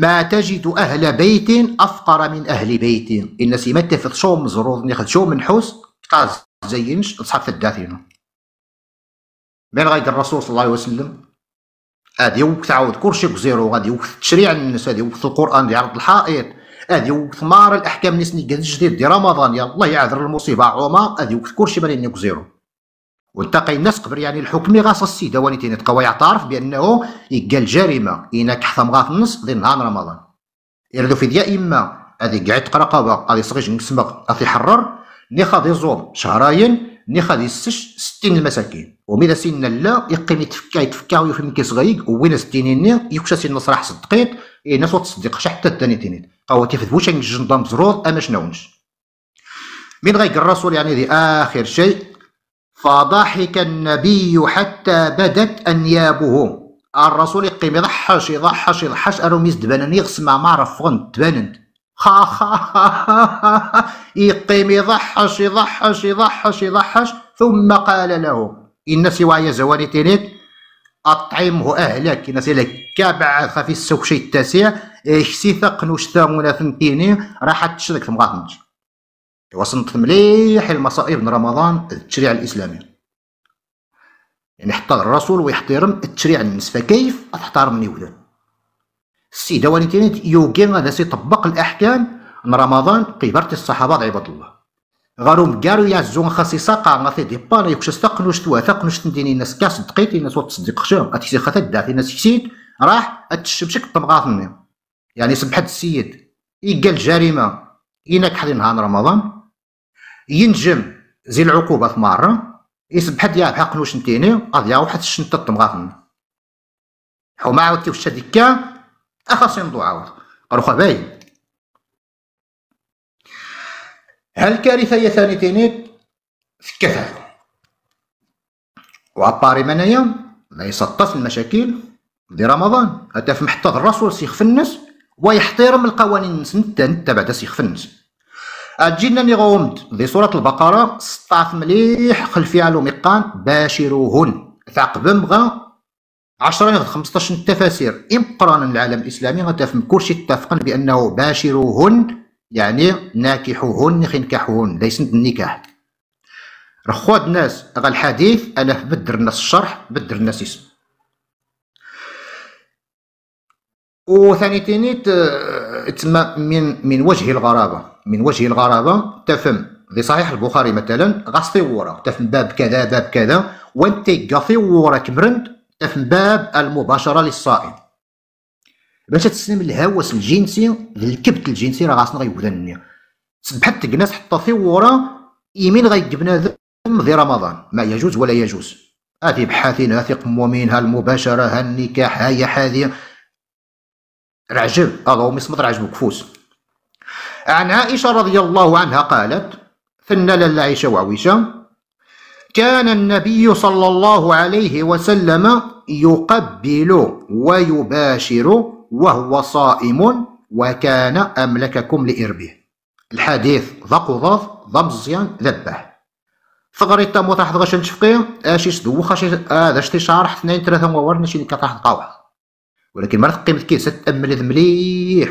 ما تجد أهل بيت أفقر من أهل بيت الناس يمتفق شو مزروض نخد شو حوس قاز زينش نصحب الداثين بين غير الرسول صلى الله عليه وسلم هادي وقت عاود شيء بزيرو غادي وقت التشريع الناس هادي وقت القران ديال عرض الحائط هادي وقت مار الاحكام نسني جديد دي رمضان يا الله يعذر المصيبه عمر هادي وقت كلشي بالي نيك زيرو والتقي الناس قبل يعني الحكم اللي غاص السيد هو اللي تينتقى يعترف بانه يقال جريمه ينك حثم غاف النص ضمن نهار رمضان يردو في ديا اما هذه قاعد تقرا قبا غادي يصغيش نسمق غادي يحرر ني خاضي يزوم شهرين ني يسش 60 المساكين ومن سن لا يقيم يتفكا يتفكا ويفهم كي صغير وين ستينيني يكشا سن مسرح صدقيت اي ناس وتصدق حتى الثاني تينيت قوا تيفدفوش نجن ضم زروض انا شناونش من غير الرسول يعني دي اخر شيء فضحك النبي حتى بدت أنيابه الرسول يقيم يضحش يضحش يضحش أرو ميز دبانن يغسما ما عرف غن خا خا خا يقيم يضحش يضحش يضحش يضحش ثم قال له إن سواي زواني تينيت أطعمه أهلك إن سيلا كابع خفي السوشي التاسع إيش سيثق نوش ثامونة ثنتيني راح تشدك ثمغاثنش وصلت مليح المصائب من رمضان التشريع الاسلامي يعني حتى الرسول ويحترم التشريع الناس فكيف تحترمني ولاد السيدة واني تاني يوكين هذا يطبق الاحكام من رمضان قبرت الصحابه عباد الله غاروم يا زون خاصي ساقا غاثي دي بالا يكش ثقنو شتوا ثقنو شتنديني الناس كاس دقيتي الناس وتصدق خشام اتكسي خاتا داتي الناس كسيد راح اتشبشك طبغاثني يعني سبحت السيد يقال جريمه ينكح نهار رمضان ينجم زي العقوبة في مرة يسبح ديا بحق نتيني غادي واحد الشنطة تمغاطن حوما عاود تيوش هاديكا أخاص ينضو عاود قالو خا باين هل الكارثة هي ثاني تينيك فكثها وعباري منايا ما يسطف المشاكل دي رمضان حتى في الرسول سيخ في الناس ويحترم القوانين نتا نتا بعدا سيخ في الناس جينا اللي غومد ذي سورة البقرة سطاف مليح خلفي فيها لوميقان باشروهن ثعقبم غا 10 غ 15 التفاسير قرانا العالم الإسلامي غتفهم كلشي اتفقن بأنه باشروهن يعني ناكحوهن خنكحوهن ليس النكاح رخواد الناس غا الحديث أنا بدر الناس الشرح بدر الناس اسم وثاني تينيت تسمى من من وجه الغرابه من وجه الغرابه تفهم في صحيح البخاري مثلا غاس ورا تفهم باب كذا باب كذا وانت ورا كبرنت تفهم باب المباشره للصائم باش تسلم الهوس الجنسي الكبت الجنسي راه غاصنا غيبدا غيودنني سبحت الناس حتى ورا يمين غيجبنا ذم في رمضان ما يجوز ولا يجوز هذه بحاثين هذه قمومين ها المباشره ها النكاح هاي حاذية العجب اللهم يصمد العجب كفوس عن عائشة رضي الله عنها قالت فنل العيشة وعويشة كان النبي صلى الله عليه وسلم يقبل ويباشر وهو صائم وكان أملككم لإربه الحديث ذا قضاف ضم زيان ذبح ثغري تمو تحت غشن شفقي اش سدوخ اشي هذا آه، شتي شارح اثنين ثلاثة وورن شي كتحت قواح ولكن مرات قيمة كيس ستأمل هذا مليح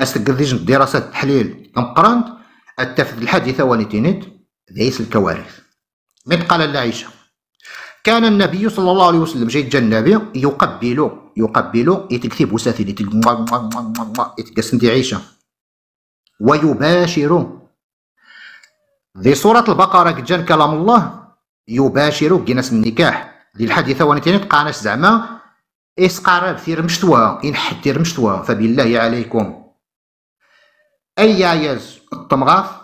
أستقر ديجن دراسات التحليل كنقران التفت الحادثة والانتنت ليس الكوارث مثقال العيشة كان النبي صلى الله عليه وسلم جاي جنابي يقبل يقبل يتكتب وساتي يتقسم دي عيشة ويباشر ذي سورة البقرة جان كلام الله يباشر كيناس النكاح ذي الحادثة ونتينت قانش زعما اسقرب في رمشتوى إن حد رمشتوى فبالله عليكم أي عياز الطمغاف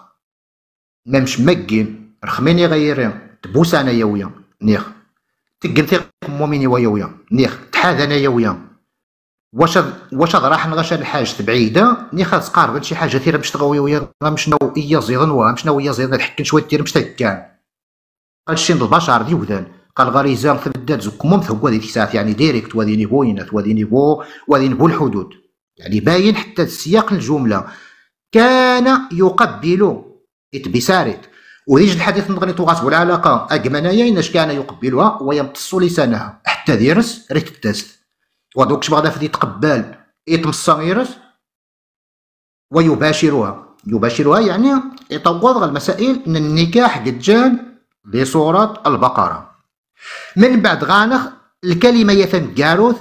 ممش مقيم رخميني غيري تبوس أنا يويا نيخ تقم ثيق مؤمني ويويا نيخ تحاذ أنا يويا واش واش راح نغش الحاج بعيدة ني خاص قارب شي حاجة ثير باش تغوي ويا مشناو إيا زيضن مش مشناو إيا زيضن نحكي شوية دير مشتاك كان هادشي البشر وذان قال غريزان تبدل زكممت هو هذيك الساعات يعني ديريكت وذي نيفو ينات وذي نيفو وذي نيفو الحدود يعني باين حتى السياق الجملة كان يقبل اتبسارت وديج الحديث نغني طوغات ولا علاقة أجمنايا إناش كان يقبلها ويمتص لسانها حتى ديرس ريت التاست ودوك شبغا فدي تقبل يتمصى غيرس ويباشرها يباشرها يعني يطوض المسائل ان النكاح قد جان لسورة البقرة من بعد غانخ الكلمه يثن جاروث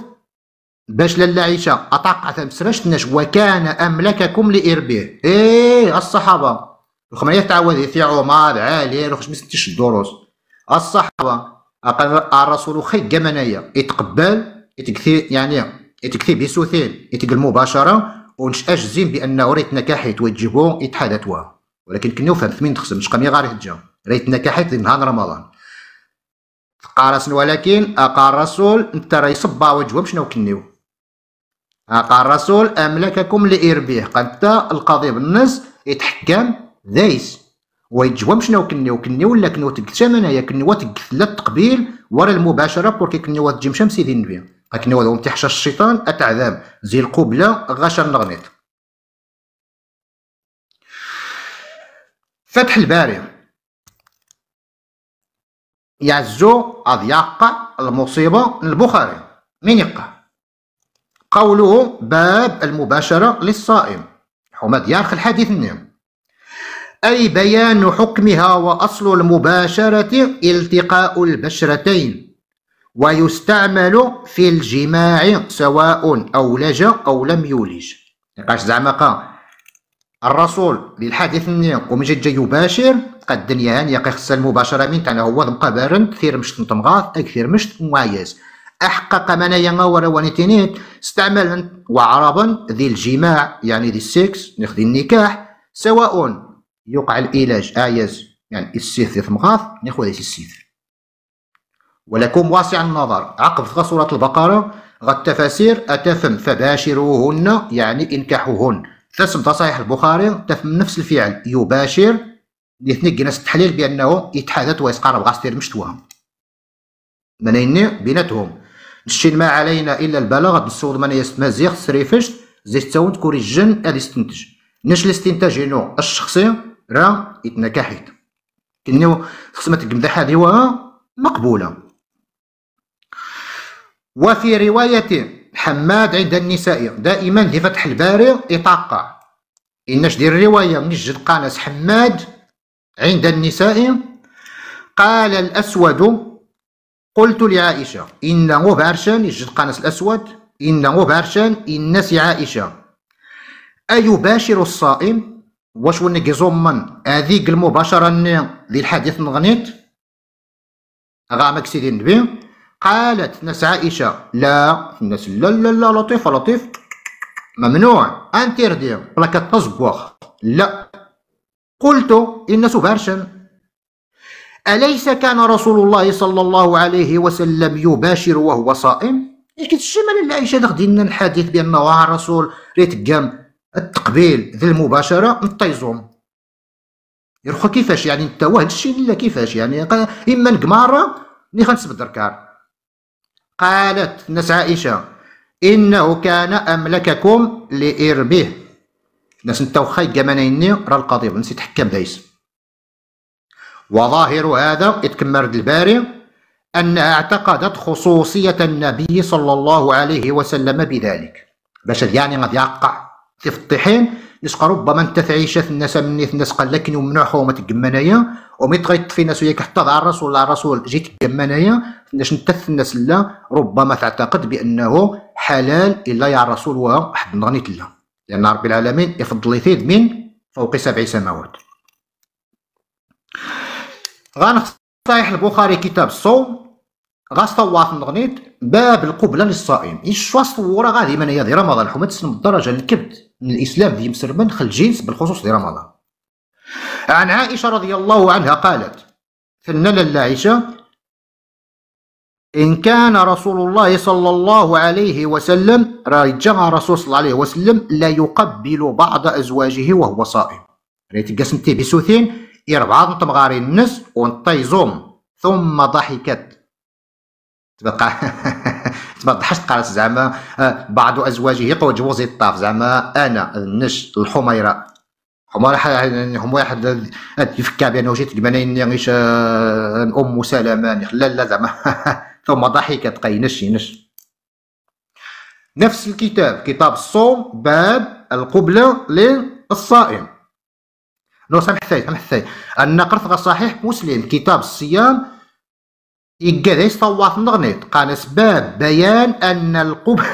باش لالا عيشه اطاق ثمسرشتناش وكان املككم لاربيه ايه الصحابه الخمريه تعاود في عمر عالي روح مستيش الدروس الصحابه الرسول خي جمنايا يتقبل يتكثي يعني يتكثي بسوثين يتقل مباشره ونش اجزين بانه ريت نكاحي ويتجيبو يتحادثوا ولكن كنا فهم ثمين تخصم مش قمي غاري تجا ريت نكاحي نهار رمضان قارس ولكن أقار الرسول راه يصبا وجهه شنو كنيو أقار الرسول أملككم لإربيه قد القاضي بالنص يتحكم ذايس ويجوم شنو كنيو كنيو ولا كنيو تقسمن يا كنيو تقتل التقبيل ورا المباشره بوركي كنيو تجي مشام سيدي النبي كنيو ذو تحشى الشيطان اتعذاب زي القبله غاشا النغنيط فتح الباري يعزو أضياق المصيبة البخاري من يقع قوله باب المباشرة للصائم حمد يارخ الحديث النوم أي بيان حكمها وأصل المباشرة التقاء البشرتين ويستعمل في الجماع سواء أولج أو لم يولج قاش زعما قال الرسول للحديث قوم جا جاي يباشر قد الدنيا هانية قيخص المباشرة من تاعنا يعني هو بقى بارن كثير مشت نتمغاط أكثر مشت مميز أحقق منايا غورا ونتينيت استعمل وعربا ذي الجماع يعني ذي السكس نخذي النكاح سواء يقع الإلاج آيز يعني السيث ثمغاث نخوذ السيث ولكم واسع النظر عقب سورة البقرة غد تفاسير أتفم فباشروهن يعني انكحوهن ثسبت صحيح البخاري نفس الفعل يباشر يثني ناس التحليل بانه يتحدث ويسقرب غاستير مشتوى منين بيناتهم نشين ما علينا الا البلاغ نصود من يستمازيغ سريفش زي تاون كوري الجن اللي يستنتج نش الاستنتاج انو الشخصي راه يتنكحيت كنو خصمة هادي هذه مقبولة وفي رواية حماد عند النساء دائما لفتح الباري يتوقع إناش دير الرواية من قانس حماد عند النساء قال الأسود قلت لعائشة إنه مبارشان يجد قانس الأسود إنه مبارشان الناس عائشة أيباشر الصائم واش ونك يزمن هذيك المباشرة ذي الحديث نغنيت غامك سيدي النبي قالت الناس عائشة لا الناس لا لا لا لطيف لطيف ممنوع انتيردير بلاك تصبوخ لا قلت الناس بارشا أليس كان رسول الله صلى الله عليه وسلم يباشر وهو صائم؟ لكن الشمال اللي عايشه لنا الحديث بأن الرسول ريت قام التقبيل ذي المباشرة نطيزهم يرخو كيفاش يعني انت واه الشيء لا كيفاش يعني اما نقمارة ني خنسبد الدركار قالت نس عائشة إنه كان أملككم لإربه ناس نتا وخا يقامانيني راه القضيب نسي تحكم دايس وظاهر هذا اتكمرد الباري أنها اعتقدت خصوصية النبي صلى الله عليه وسلم بذلك باش يعني غادي يقع في الطحين يسقى ربما انت تعيشات الناس من الناس قال لكن نمنعها حومة الجمانية انايا ومي تغي تطفي ناس وياك حتى على الرسول ولا الرسول جيت الجمانية فناش باش نتث الناس لا ربما تعتقد بانه حلال الا يا الرسول وحد نغني تلا لان رب العالمين يفضل يثيد من فوق سبع سماوات غنخص صحيح البخاري كتاب الصوم غاستواط نغنيت باب القبله للصائم ايش صوره غادي من هي رمضان حما تسلم الدرجه الكبت من الإسلام اللي خل الجنس بالخصوص في رمضان عن عائشة رضي الله عنها قالت فنن عائشة إن كان رسول الله صلى الله عليه وسلم رجع رسول صلى الله عليه وسلم لا يقبل بعض أزواجه وهو صائم ريت قسمتي بسوتين بسوثين إربعة مغاري النس ونطيزوم ثم ضحكت تبقى ما ضحشت قالت زعما آه، بعض ازواجه يقوى جوزي الطاف زعما انا النش الحميره هما هم واحد يفكا بانه جيت اني يعيش آه، ام سلمان لا لا زعما ثم ضحكت نش نش نفس الكتاب كتاب الصوم باب القبلة للصائم نو سامح ثاني سامح ثاني النقرث صحيح مسلم كتاب الصيام يقاد فواط نغنيت قال أسباب بيان أن القبل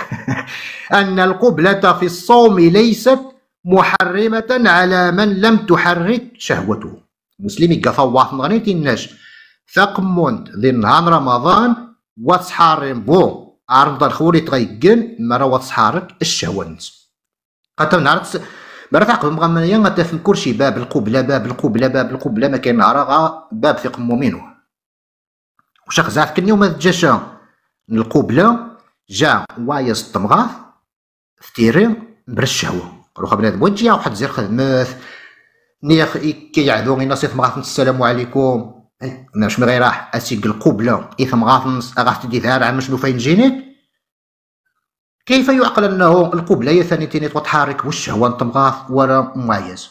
أن القبلة في الصوم ليست محرمة على من لم تحرك شهوته مسلم يقا فواط نغنيت الناش ثقمون ذي نهار رمضان وتحرم بو عرض الخوري تغيقن مرة وتحرك الشهوة انت قتل نهار مرة تعقب مغمنيا غتفهم كلشي باب القبلة باب القبلة باب القبلة ما كاين نهار باب ثقم منه وشخ كني وما تجاش القبلة جا وايز الطمغاث فتيري برا الشهوة روح بنادم وين جيا واحد زير خدمات نيخ كيعدو غي ناصيف مغاثنس السلام عليكم انا إيه، مش مغي راح اسيق القبلة اثم غاثنس اغاث تدي ثار عام شنو فين جينيك كيف يعقل انه القبلة يا ثاني تيني وتحرك والشهوة نتمغاث ورا مميز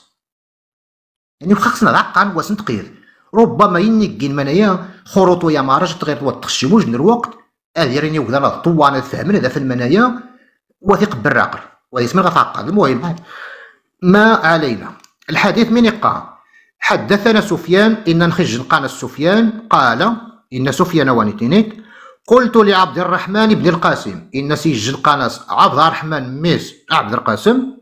يعني خاصنا العقل وسنتقيد ربما ينقين منايا خروطو يا معرفش تغير توطخش موج الوقت هذه راني وكذا طوع انا فهمنا ذا في المنايا وثيق بالراقر وهذه اسمها غتعقد المهم ما علينا الحديث من يقع حدثنا سفيان إن نخج قال سفيان قال إن سفيان وانتينيك قلت لعبد الرحمن بن القاسم إن سجل قناص عبد الرحمن ميس عبد القاسم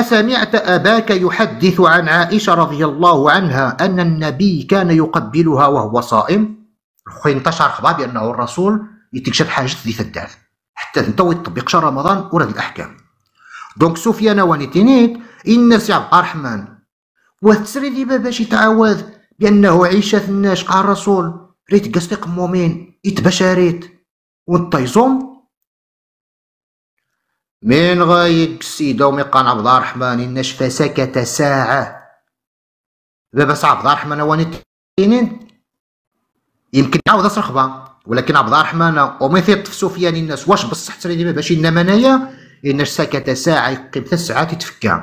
أسمعت أباك يحدث عن عائشة رضي الله عنها أن النبي كان يقبلها وهو صائم خويا انتشر خبر بأنه الرسول يتكشف حاجة في الدار حتى انت يطبق شهر رمضان ولا الأحكام دونك سفيان ونتينيت سي عبد الرحمن وتسري ذي باباش يتعاوذ بأنه عيشة الناس قال الرسول ريت قصدي قمومين يتبشريت يزوم من غايق السيدة وميقان عبد الرحمن نشفى سكت ساعة بس عبد الرحمن وانتينين تينين يمكن نعاود صرخبة ولكن عبد الرحمن ومثل في فياني الناس واش بصح تريدي باش انما انايا إناش سكت ساعة يقيم ثلاث ساعات يتفكى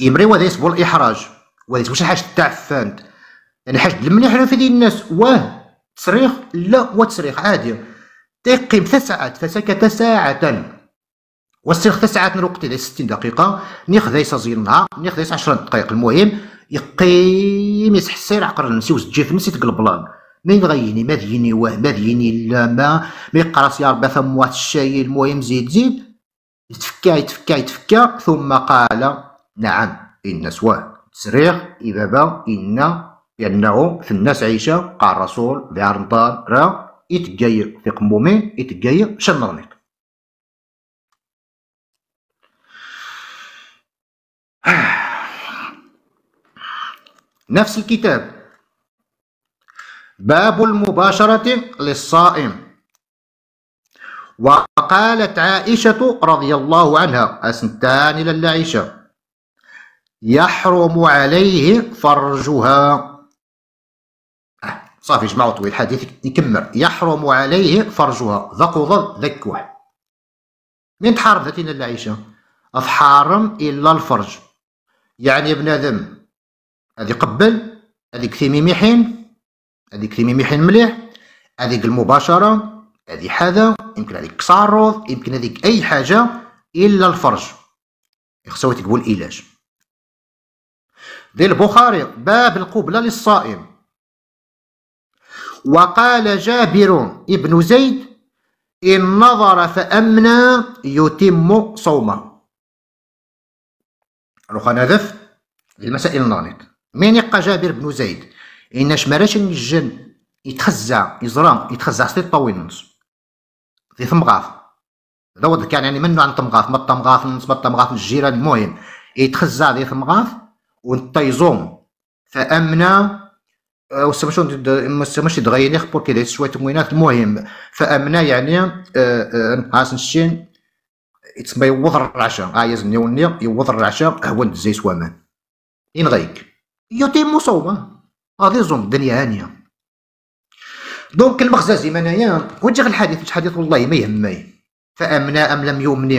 يمري وذا يصبر الإحراج وذا شي حاجة تعفانت يعني حاجة المليح في دي الناس واه تصريخ لا وتصريخ عادي تيقيم ثلاث ساعات فسكت ساعة وسير خدا ساعات الوقت ديال 60 دقيقه ني خدا النهار ني خدا 10 دقائق المهم يقيم يسحسير عقر نمسي وسجي في تقلب تقلبلان مين غيني ما ديني واه ما ديني لا ما ما يقرأ يا ربي ثم واحد الشاي المهم زيد زيد يتفكى يتفكى يتفكى ثم قال نعم إن سواه تسريغ إبابا إن لأنه في الناس عيشة قال الرسول رمضان را يتجايق في قمومين يتجايق شنرنيك نفس الكتاب باب المباشرة للصائم وقالت عائشة رضي الله عنها أسنتان العيشة يحرم عليه فرجها صافي جماعة طويل الحديث يكمل يحرم عليه فرجها ذقو ظل ذاك من تحارم ذاتنا العيشة أفحارم إلا الفرج يعني ابن ذم هذه قبل هذيك في ميميحين هذيك في ميميحين مليح هذيك المباشرة هذه حذا يمكن هذيك كسعروض يمكن هذيك أي حاجة إلا الفرج خصو تقول العلاج ديال البخاري باب القبلة للصائم وقال جابر ابن زيد إن نظر فأمنى يتم صومه روخان هدف للمسائل النانيت مين يقى جابر بن زيد إن مراش الجن يتخزع يزرام يتخزع ستة طويل في ثمغاف هذا وضع كان يعني منو عن تمغاث ما تمغاث نص ما تمغاث الجيران المهم يتخزع ذي ثمغاث ونطيزوم فأمنا آه، وسما شو وسما دغيا دغيني خبور كي شويه تموينات المهم فامنا يعني آه، آه، نقاس نشين يتسمى يوضر العشاء عايز نيو نيو يوضر العشاء هو الزيت وامان ينغيك يتم صومه هذه زوم الدنيا هانيه دونك المخزازي منايا وجه الحديث مش حديث والله ما يهمني فامنا ام لم يؤمني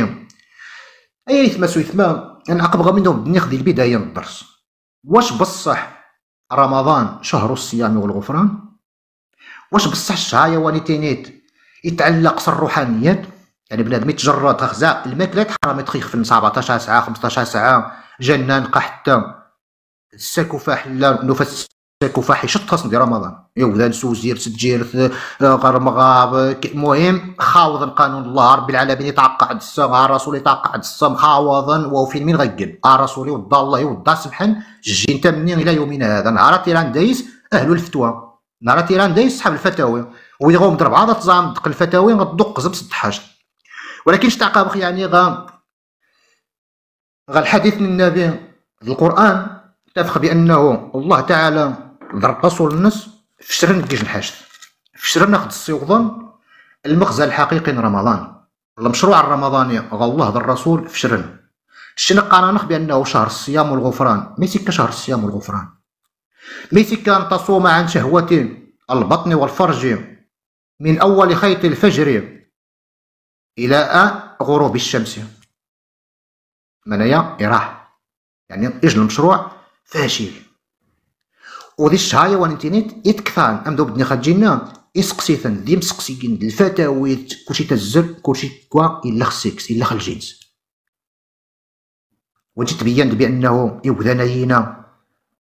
اي ريثما سويثما انا اقبغ منهم ناخذ البدايه الدرس واش بصح رمضان شهر الصيام والغفران واش بصح الشهايواني تينيت يتعلق صر الروحانيات يعني بنادم يتجرد غزاء الماكله تحرمت خيخ في 17 ساعه 15 ساعه جنان قحته الساكوفاح لا نفس الساكوفاح يشط خاصنا ندير رمضان يوذا سوزير آه، غير مغاب المهم خاوض قانون الله رب العالمين يتعقد السما الرسول يتعقد السما خاوضا وفي من ها الرسول يوضى الله يوضى سبحان جي انت منين الى يومنا هذا نهار تيران دايس اهل الفتوى نهار تيران دايس صحاب الفتاوي ويغوم ضرب عاد تزام دق الفتاوي غدق زب 16 ولكن شتعقاب يعني غا غا الحديث من النبي القران اتفق بانه الله تعالى ضرب رسول الناس فشر نكيج في شهر ناخذ الصيوضان المغزى الحقيقي رمضان المشروع الرمضاني غا الله ضر الرسول في فشرن شنا قرانخ بانه شهر الصيام والغفران ميسك شهر الصيام والغفران ميسك ان تصوم عن شهوة البطن والفرج من اول خيط الفجر الى غروب الشمس منايا يراح يعني إجل المشروع فاشل ودي الشهاية وانتينيت يتكثرن ام بدني خاتجينا اسقسيثن ديم سقسيين الفتاويت كلشي تزر كلشي كوا الا خسيكس الا خلجينس وجد تبين بانه يوذناينا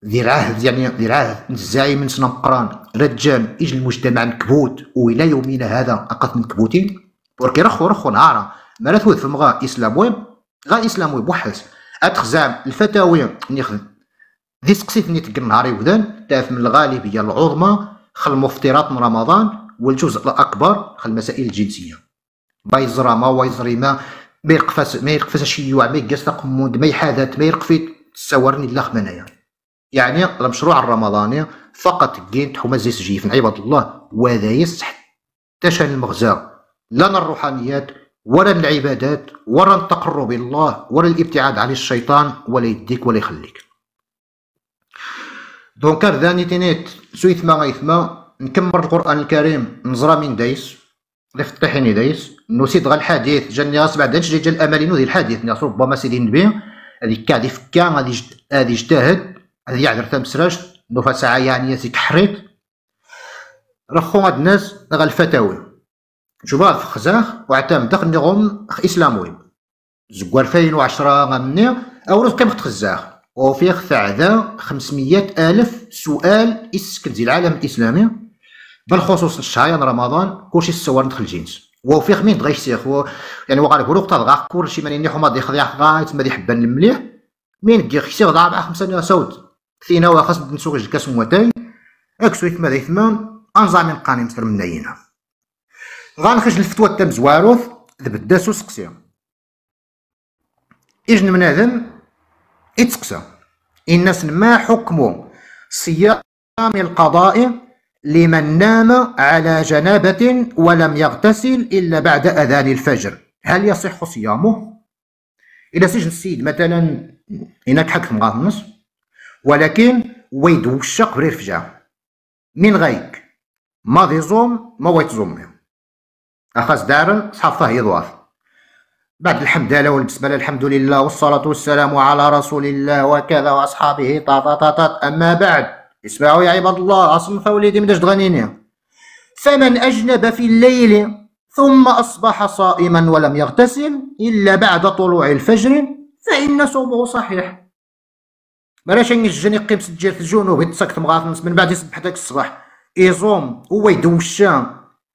ذي راهد يعني ذي العهد الزعيم سنة قران رجال اجل المجتمع مكبوت والى يومنا هذا اقت كبوتين وركي رخو رخو نعرا ما لا فمغا اسلام ويب غا اسلام ويب وحس اتخزام الفتاوي نخدم دي سقسيتني تلقى النهار يبدان تعرف من الغالبيه العظمى خل مفطرات من رمضان والجزء الاكبر خل المسائل الجنسيه بايزرا ما وايزري ما يقفاس ما يقفاس شي يوع ما يقاس تقمود ما يحاذات ما يرقفي لا خمنايا يعني المشروع الرمضاني فقط كين تحوما زي سجيف عباد الله وهذا يسح حتى المغزى لا الروحانيات ولا العبادات ولا التقرب الى الله ولا الابتعاد عن الشيطان ولا يديك ولا يخليك دونك ذاني تينيت سويت ما غيثما نكمل القران الكريم نزرا من دايس اللي فتحيني دايس نسيد غا الحديث جاني راس بعد جا جا الامل ذي الحديث ناس ربما سيدي النبي هذي كا هذي فكا هذي اجتهد هذي يعذر تمسراش نوفا ساعة يعني سيك حريت رخو هاد الناس غا الفتاوي شوف في خزاخ وعتام دخل نغم اسلاموي زكوار 2010 غا مني او مخت خزاخ وفي خفعذا 500 ألف سؤال يسكن ديال العالم الإسلامي بالخصوص الشهيان رمضان كلشي السوار دخل الجنس وفيق خمين دغيش سيخ يعني وغالب ولو قطع دغاق كلشي ماني حما دي خضيع غايت ما حبان المليح مين دغيش خشي غضاع مع خمسة صوت ثينا وخاص نسوق الكاس موتاي اكسو يثما ذي ثمان انزع من قاني من منينا غنخرج الفتوى تام زواروث ذبدا سو إجن من منادم يتسقسى الناس ما حكم صيام القضاء لمن نام على جنابة ولم يغتسل إلا بعد أذان الفجر هل يصح صيامه؟ إلى سجن السيد مثلا هناك حكم غاد النص ولكن ويد وشق برفجة من غيك ما زوم ما ويتظلم أخذ دارا صحفة يضواف بعد الحمد لله والبسم الله الحمد لله والصلاة والسلام على رسول الله وكذا وأصحابه طاطاطاط أما بعد اسمعوا يا عباد الله أصنف وليدي مداش دغنيني فمن أجنب في الليل ثم أصبح صائما ولم يغتسل إلا بعد طلوع الفجر فإن صومه صحيح بلاش نجني قيم ديال الجنوب يتسكت مغافنس من بعد يصبح داك الصباح يصوم إيه هو يدوش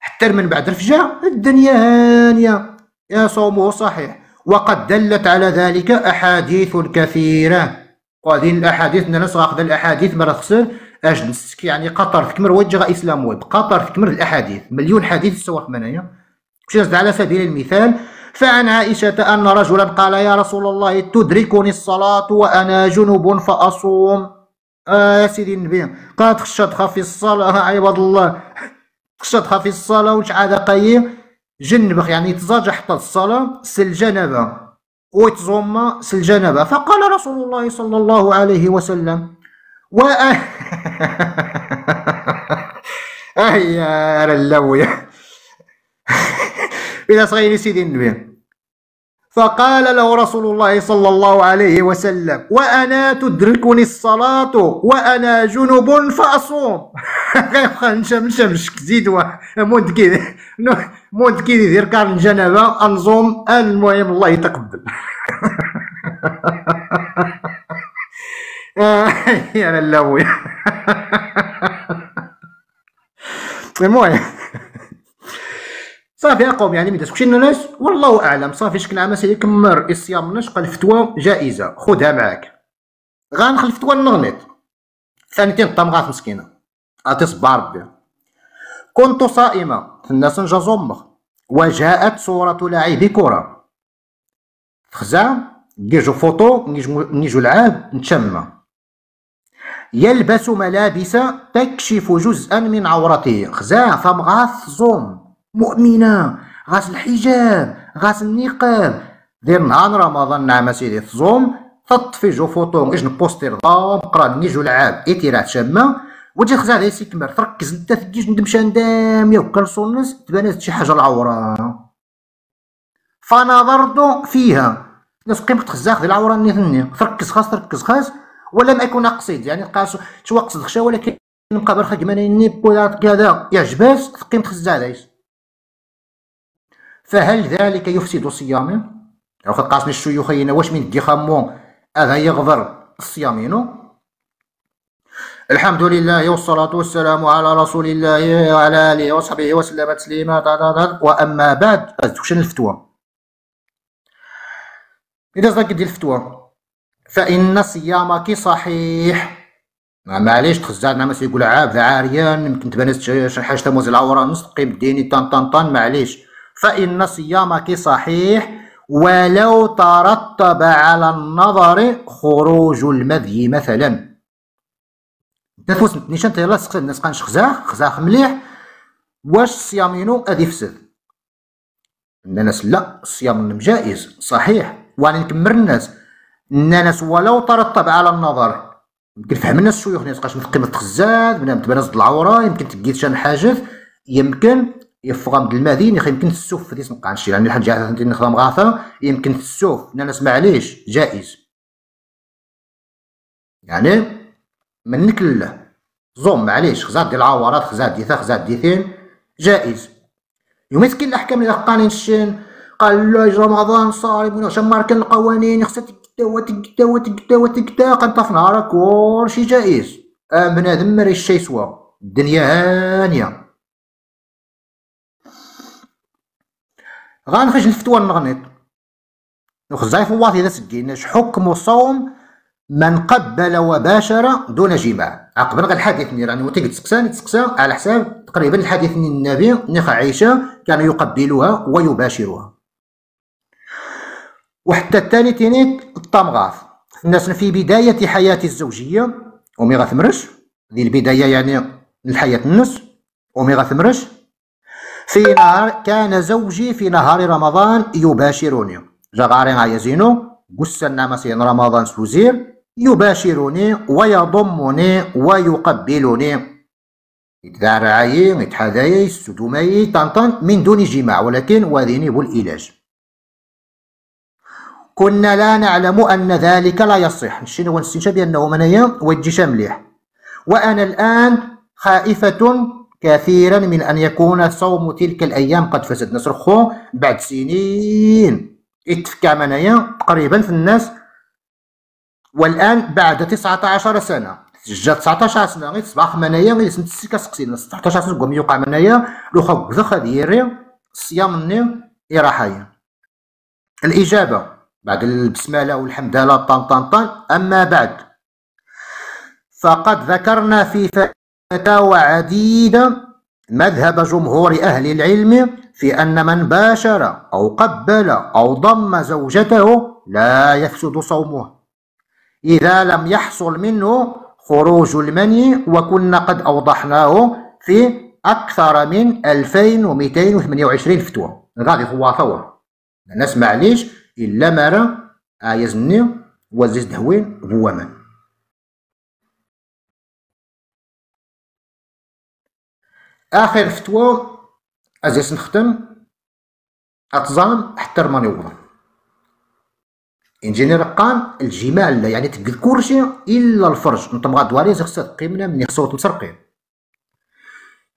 حتى من بعد الفجر الدنيا هانيه يصومه صحيح وقد دلت على ذلك أحاديث كثيرة وهذه الأحاديث الناس أخذ الأحاديث مرة خسر اش يعني قطر في كمر وجه اسلام ويب قطر في كمر الأحاديث مليون حديث سوى منايا وش على سبيل المثال فعن عائشة أن رجلا قال يا رسول الله تدركني الصلاة وأنا جنب فأصوم آه يا سيدي النبي قالت خشتها في الصلاة آه، عباد الله خشتها في الصلاة وش عاد قيم جنبخ يعني تزاج حتى للصلاة سالجنبة ويتزوم سلجنبة فقال رسول الله صلى الله عليه وسلم و أهي رلاوية إذا صغير سيدي النبي فقال له رسول الله صلى الله عليه وسلم وأنا تدركني الصلاة وأنا جنب فأصوم نشمشمش زيد مود كي مود كي يدير كان جنبة أنظم المهم الله يتقبل يا للاوي المهم صافي اقوم يعني ما تسكتش الناس والله اعلم صافي شكل عام سيدي كمر الصيام نشق الفتوى جائزه خذها معاك غنخلف فتوى نغنيط ثانيتين طمغات مسكينه صبع ربي كنت صائمه الناس نجاز امخ وجاءت صوره لاعب كره خزا نجو فوتو نجو لعاب نتشمى يلبس ملابس تكشف جزءا من عورته خزا فمغاث زوم مؤمنة غاس الحجاب غاس النقاب دير نهار رمضان نعم سيدي تصوم تطفي جو فوتو اجن بوستير ضام قرا نيجو لعاب اتيرات شامة وجي خزا على سيكمر تركز انت ثقيش ندمشان دامية وكنصونس تبانات شي حاجة العورة فنظرت فيها الناس قيمة خزاخ ديال العورة ثني تركز خاص تركز خاص ولم اكن اقصد يعني قاسو شو اقصد خشا ولكن نبقى برخا كما ني بولات كذا جباس قيمة خزاخ فهل ذلك يفسد صيامه او خلقاسني الشيوخين واش من دي خمو هذا يغضر صيامينو الحمد لله والصلاة والسلام على رسول الله وعلى آله وصحبه وسلم تسليما وأما بعد شنو الفتوى إذا صدق ديال الفتوى فإن صيامك صحيح معليش تخزعنا نعم، مثلا يقول عاب عاريان يمكن تبان شي حاجه تموز العوره نص قيم الديني طن طن طن معليش فإن صيامك صحيح ولو ترتب على النظر خروج المذي مثلا تفوس نيشان تيلا سقسي الناس قانش خزاخ خزاخ مليح واش الصيام ينو اذي فسد الناس لا الصيام جائز صحيح وانا نكمر الناس الناس ولو ترتب على النظر يمكن فهم الناس شو يخني قاش مثقي ما بنا بنام العوره يمكن تقيت شان حاجز يمكن يفرم المدينة يمكن تسوف في ديس نقع شي يعني حاجة عندي نخدم غاثة يمكن تسوف ناس معليش جائز يعني منك لله زوم معليش خزاد ديال العوارات خزاد ديثا خزاد ديثين جائز يسكن الاحكام الى قانين الشين قال لا رمضان صارم ونغشى ماركن القوانين خصها تكتا وتكتا وتكتا وتكتا قد طفنا نهارك كلشي جائز ام بنادم مريش شي سوا الدنيا هانيه غنخرج الفتوى المغنيط وخزايف واطي ذا سكين حكم صوم من قبل وباشر دون جماع عقبال غير الحديث ني راني وتيك تسقسان يتسقسى على حساب تقريبا الحديث ني النبي نخا عائشه كان يقبلها ويباشرها وحتى الثاني تينيت الطمغاف الناس في بدايه حياه الزوجيه اوميغا ثمرش ذي البدايه يعني الحياه النص اوميغا ثمرش في نهار كان زوجي في نهار رمضان يباشرني جغاري عايزينو قسنا مسين رمضان سوزير يباشرني ويضمني ويقبلني يتذارعي يتحذاي السدومي طنطن من دون جماع ولكن وذيني بالإلاج كنا لا نعلم أن ذلك لا يصح شنو نستنتج بأنه منايا وجيش مليح وأنا الآن خائفة كثيرا من أن يكون صوم تلك الأيام قد فسد نصرخو بعد سنين اتفكى منايا تقريبا في الناس والآن بعد 19 سنة جا 19 سنة غير صباح منايا غير سنت السكة سقسينا 19 سنة قوم يوقع منايا لوخا خاك بذخ ديري الصيام ني إراحايا الإجابة بعد البسملة والحمد لله طان طان طان أما بعد فقد ذكرنا في فتاوى عديدة مذهب جمهور أهل العلم في أن من باشر أو قبل أو ضم زوجته لا يفسد صومه إذا لم يحصل منه خروج المني وكنا قد أوضحناه في أكثر من 2228 فتوى غادي هو ثور نسمع ليش إلا مرة عايزني وزيز دهوين من اخر فتوى ازيس نخدم اتزام حتى رماني وضن انجينير قام الجمال يعني تبقى كلشي الا الفرج نطبقا دواري زي قيمنا مني خصوت مسرقين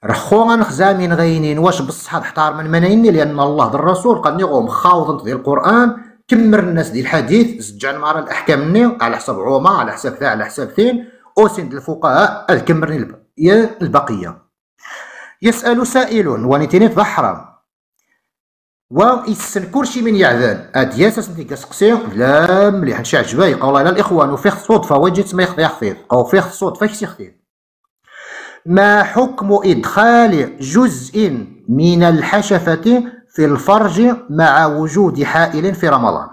رخو غنخزامين غينين واش بصح احتار من منيني لان الله ذا الرسول قال غوم خاوض ديال القران كمر الناس ديال الحديث زجان مع الاحكام مني على حساب عوما على حساب ذا على حسب ثين اوسين الفقهاء الكمرني البقيه يسأل سائل ونتنيف بحرم ويسن كلشي من يعذان هاد ياسس نتيك سقسي لا مليح نشي عجباي قولا لا الاخوان وفيخ صدفه وجدت ما يخطي خفيف او فيخ صدفه كشي خفيف ما حكم ادخال جزء من الحشفه في الفرج مع وجود حائل في رمضان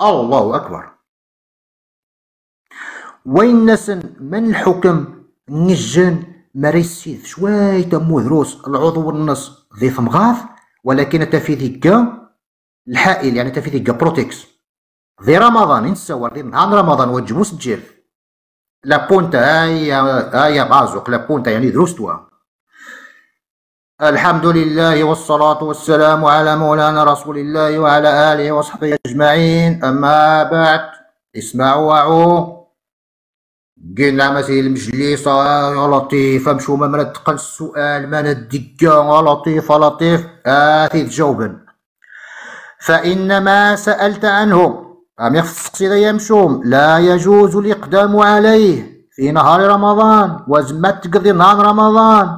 الله اكبر وين نسن من الحكم نجن مريسيد شوي تمو دروس العضو والنص ذي ثمغاث ولكن تفيذيكا الحائل يعني تفيذيكا بروتيكس ذي رمضان انسى ذي نهار رمضان وجبو سجل لا بونتا هاي هاي بازوك لا بونتا يعني دروس توا الحمد لله والصلاة والسلام على مولانا رسول الله وعلى آله وصحبه أجمعين أما بعد اسمعوا وعوه قلنا مسي المجلس يا لطيف مشومة ما تقل السؤال ما ندقة يا لطيف يا لطيف آتي تجاوبن فإنما سألت عنه أم يفسقسي سيدي مشوم لا يجوز الإقدام عليه في نهار رمضان وزمت تقضي نهار رمضان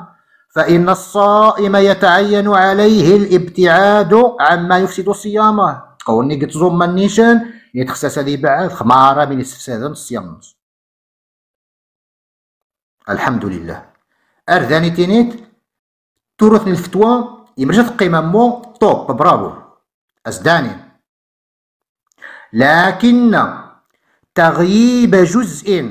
فإن الصائم يتعين عليه الابتعاد عما يفسد صيامه قولني قلت زوم منيشن يتخسس هذه بعد خمارة من استفساد الصيام الحمد لله أرذاني تينيت تورث الفتوى يمرجت قيمة مو طوب برافو أزداني لكن تغييب جزء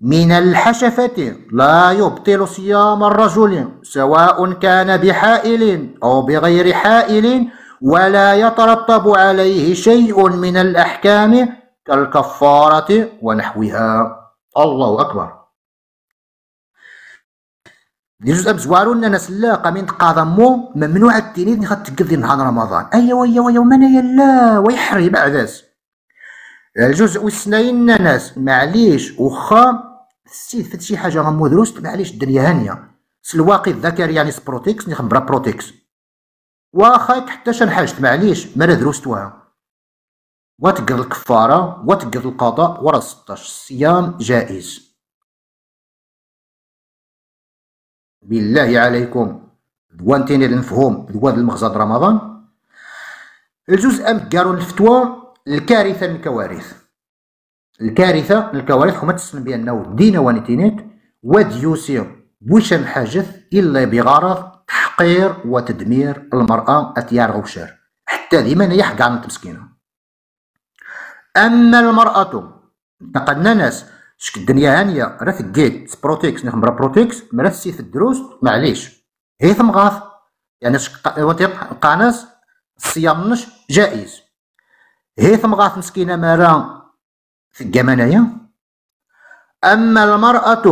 من الحشفة لا يبطل صيام الرجل سواء كان بحائل أو بغير حائل ولا يترتب عليه شيء من الأحكام كالكفارة ونحوها الله أكبر لي جوج امزوارو ان ناس لا قامين مو ممنوع التينيد خاتقف تقضي نهار رمضان ايوا ايوا ايوا أيوة، مانايا لا ويحري بعداس الجزء والسنين ناس معليش وخا السيد فات شي حاجه غمو دروست معليش الدنيا هانيه سلواقي الذكر يعني سبروتيكس نخم برا بروتيكس واخا حتى شان حاجت معليش ما توها وتقض الكفاره وتقض القضاء ورا 16 صيام جائز بالله عليكم دوان تيني نفهم دوان المغزى رمضان الجزء أم قالوا الفتوى الكارثة من الكوارث الكارثة من الكوارث هما تسلم بأنه دينا وانتينات واد يوسي بوشم حاجث إلا بغرض تحقير وتدمير المرأة أتيار غوشار حتى ديما يحقى عن مسكينة أما المرأة انتقدنا ناس سكد الدنيا هانيه راه تقيد بروتيكس نخمرا بروتيكس مرا تسيت في الدروس معليش هي غاف يعني قانص الصيام نش جائز هي غاف مسكينه مرا في الجمانية أما المرأة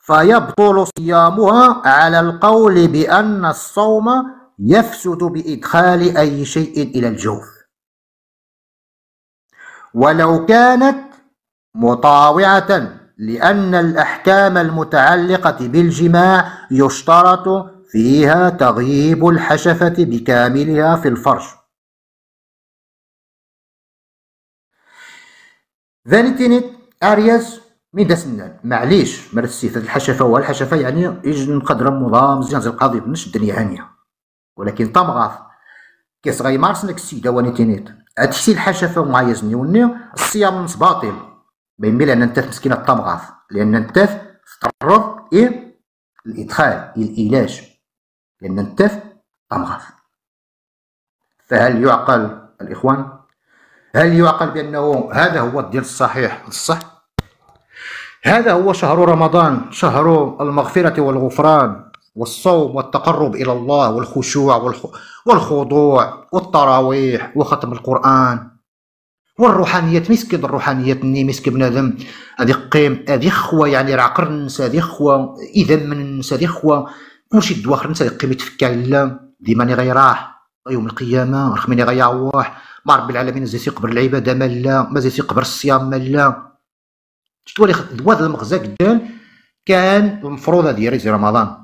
فيبطل صيامها على القول بأن الصوم يفسد بإدخال أي شيء إلى الجوف ولو كانت مطاوعة لأن الأحكام المتعلقة بالجماع يشترط فيها تغييب الحشفة بكاملها في الفرش ذاني تينيت ارياس من داس النان معليش مرسيت الحشفه والحشفه يعني يجي نقدر مضام مزيان زي القاضي بنش الدنيا هانيه ولكن طمغاث كيس غيمارس مارسنك السيده واني تينيت الحشفه ومعيزني وني الصيام نص باطل بين لان انت مسكينه الطمغاف لان انت تتطرق ايه الادخال العلاج لان انت طمغه فهل يعقل الاخوان هل يعقل بانه هذا هو الدين الصحيح الصح هذا هو شهر رمضان شهر المغفره والغفران والصوم والتقرب الى الله والخشوع والخضوع والتراويح وختم القران والروحانيات مسكي الروحانيات ني مسك بنادم هذه قيم هذه خوا يعني راه عقر الناس هذه خوا اذا من الناس هذه خوا ماشي الدواخر الناس هذه قيمه تفكع ديما ني غيراح يوم القيامه رخميني غيعوح ما رب العالمين زي يقبر العباده ما لا ما زي يقبر الصيام ما لا شتولي دواد المغزى قدام كان المفروض هذه ريز رمضان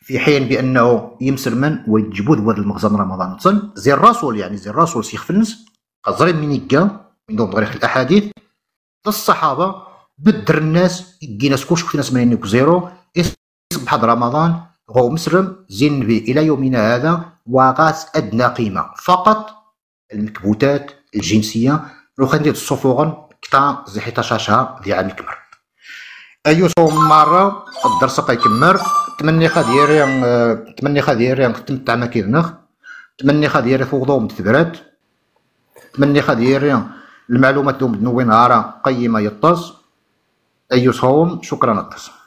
في حين بانه من ويجبد واد المغزى من رمضان تصل زي الرسول يعني زي الرسول سيخ فنس قزرين من يكا من دون تاريخ الاحاديث الصحابه بدر الناس يكي ناس كوش كوش ناس من زيرو يصبح رمضان هو مسلم زين النبي الى يومنا هذا وغاس ادنى قيمه فقط المكبوتات الجنسيه لو كان ديال الصفوغن كتا زي حيت شاشها ديال الكبر ايو صوم مره الدرس يكمر تمني خديري تمني خديري نختم تاع ما كيرنخ تمني خديري فوق ضوم تبرات مني خدير المعلومات دوم نوينهارا قيمة يطس أي صوم شكرا نطس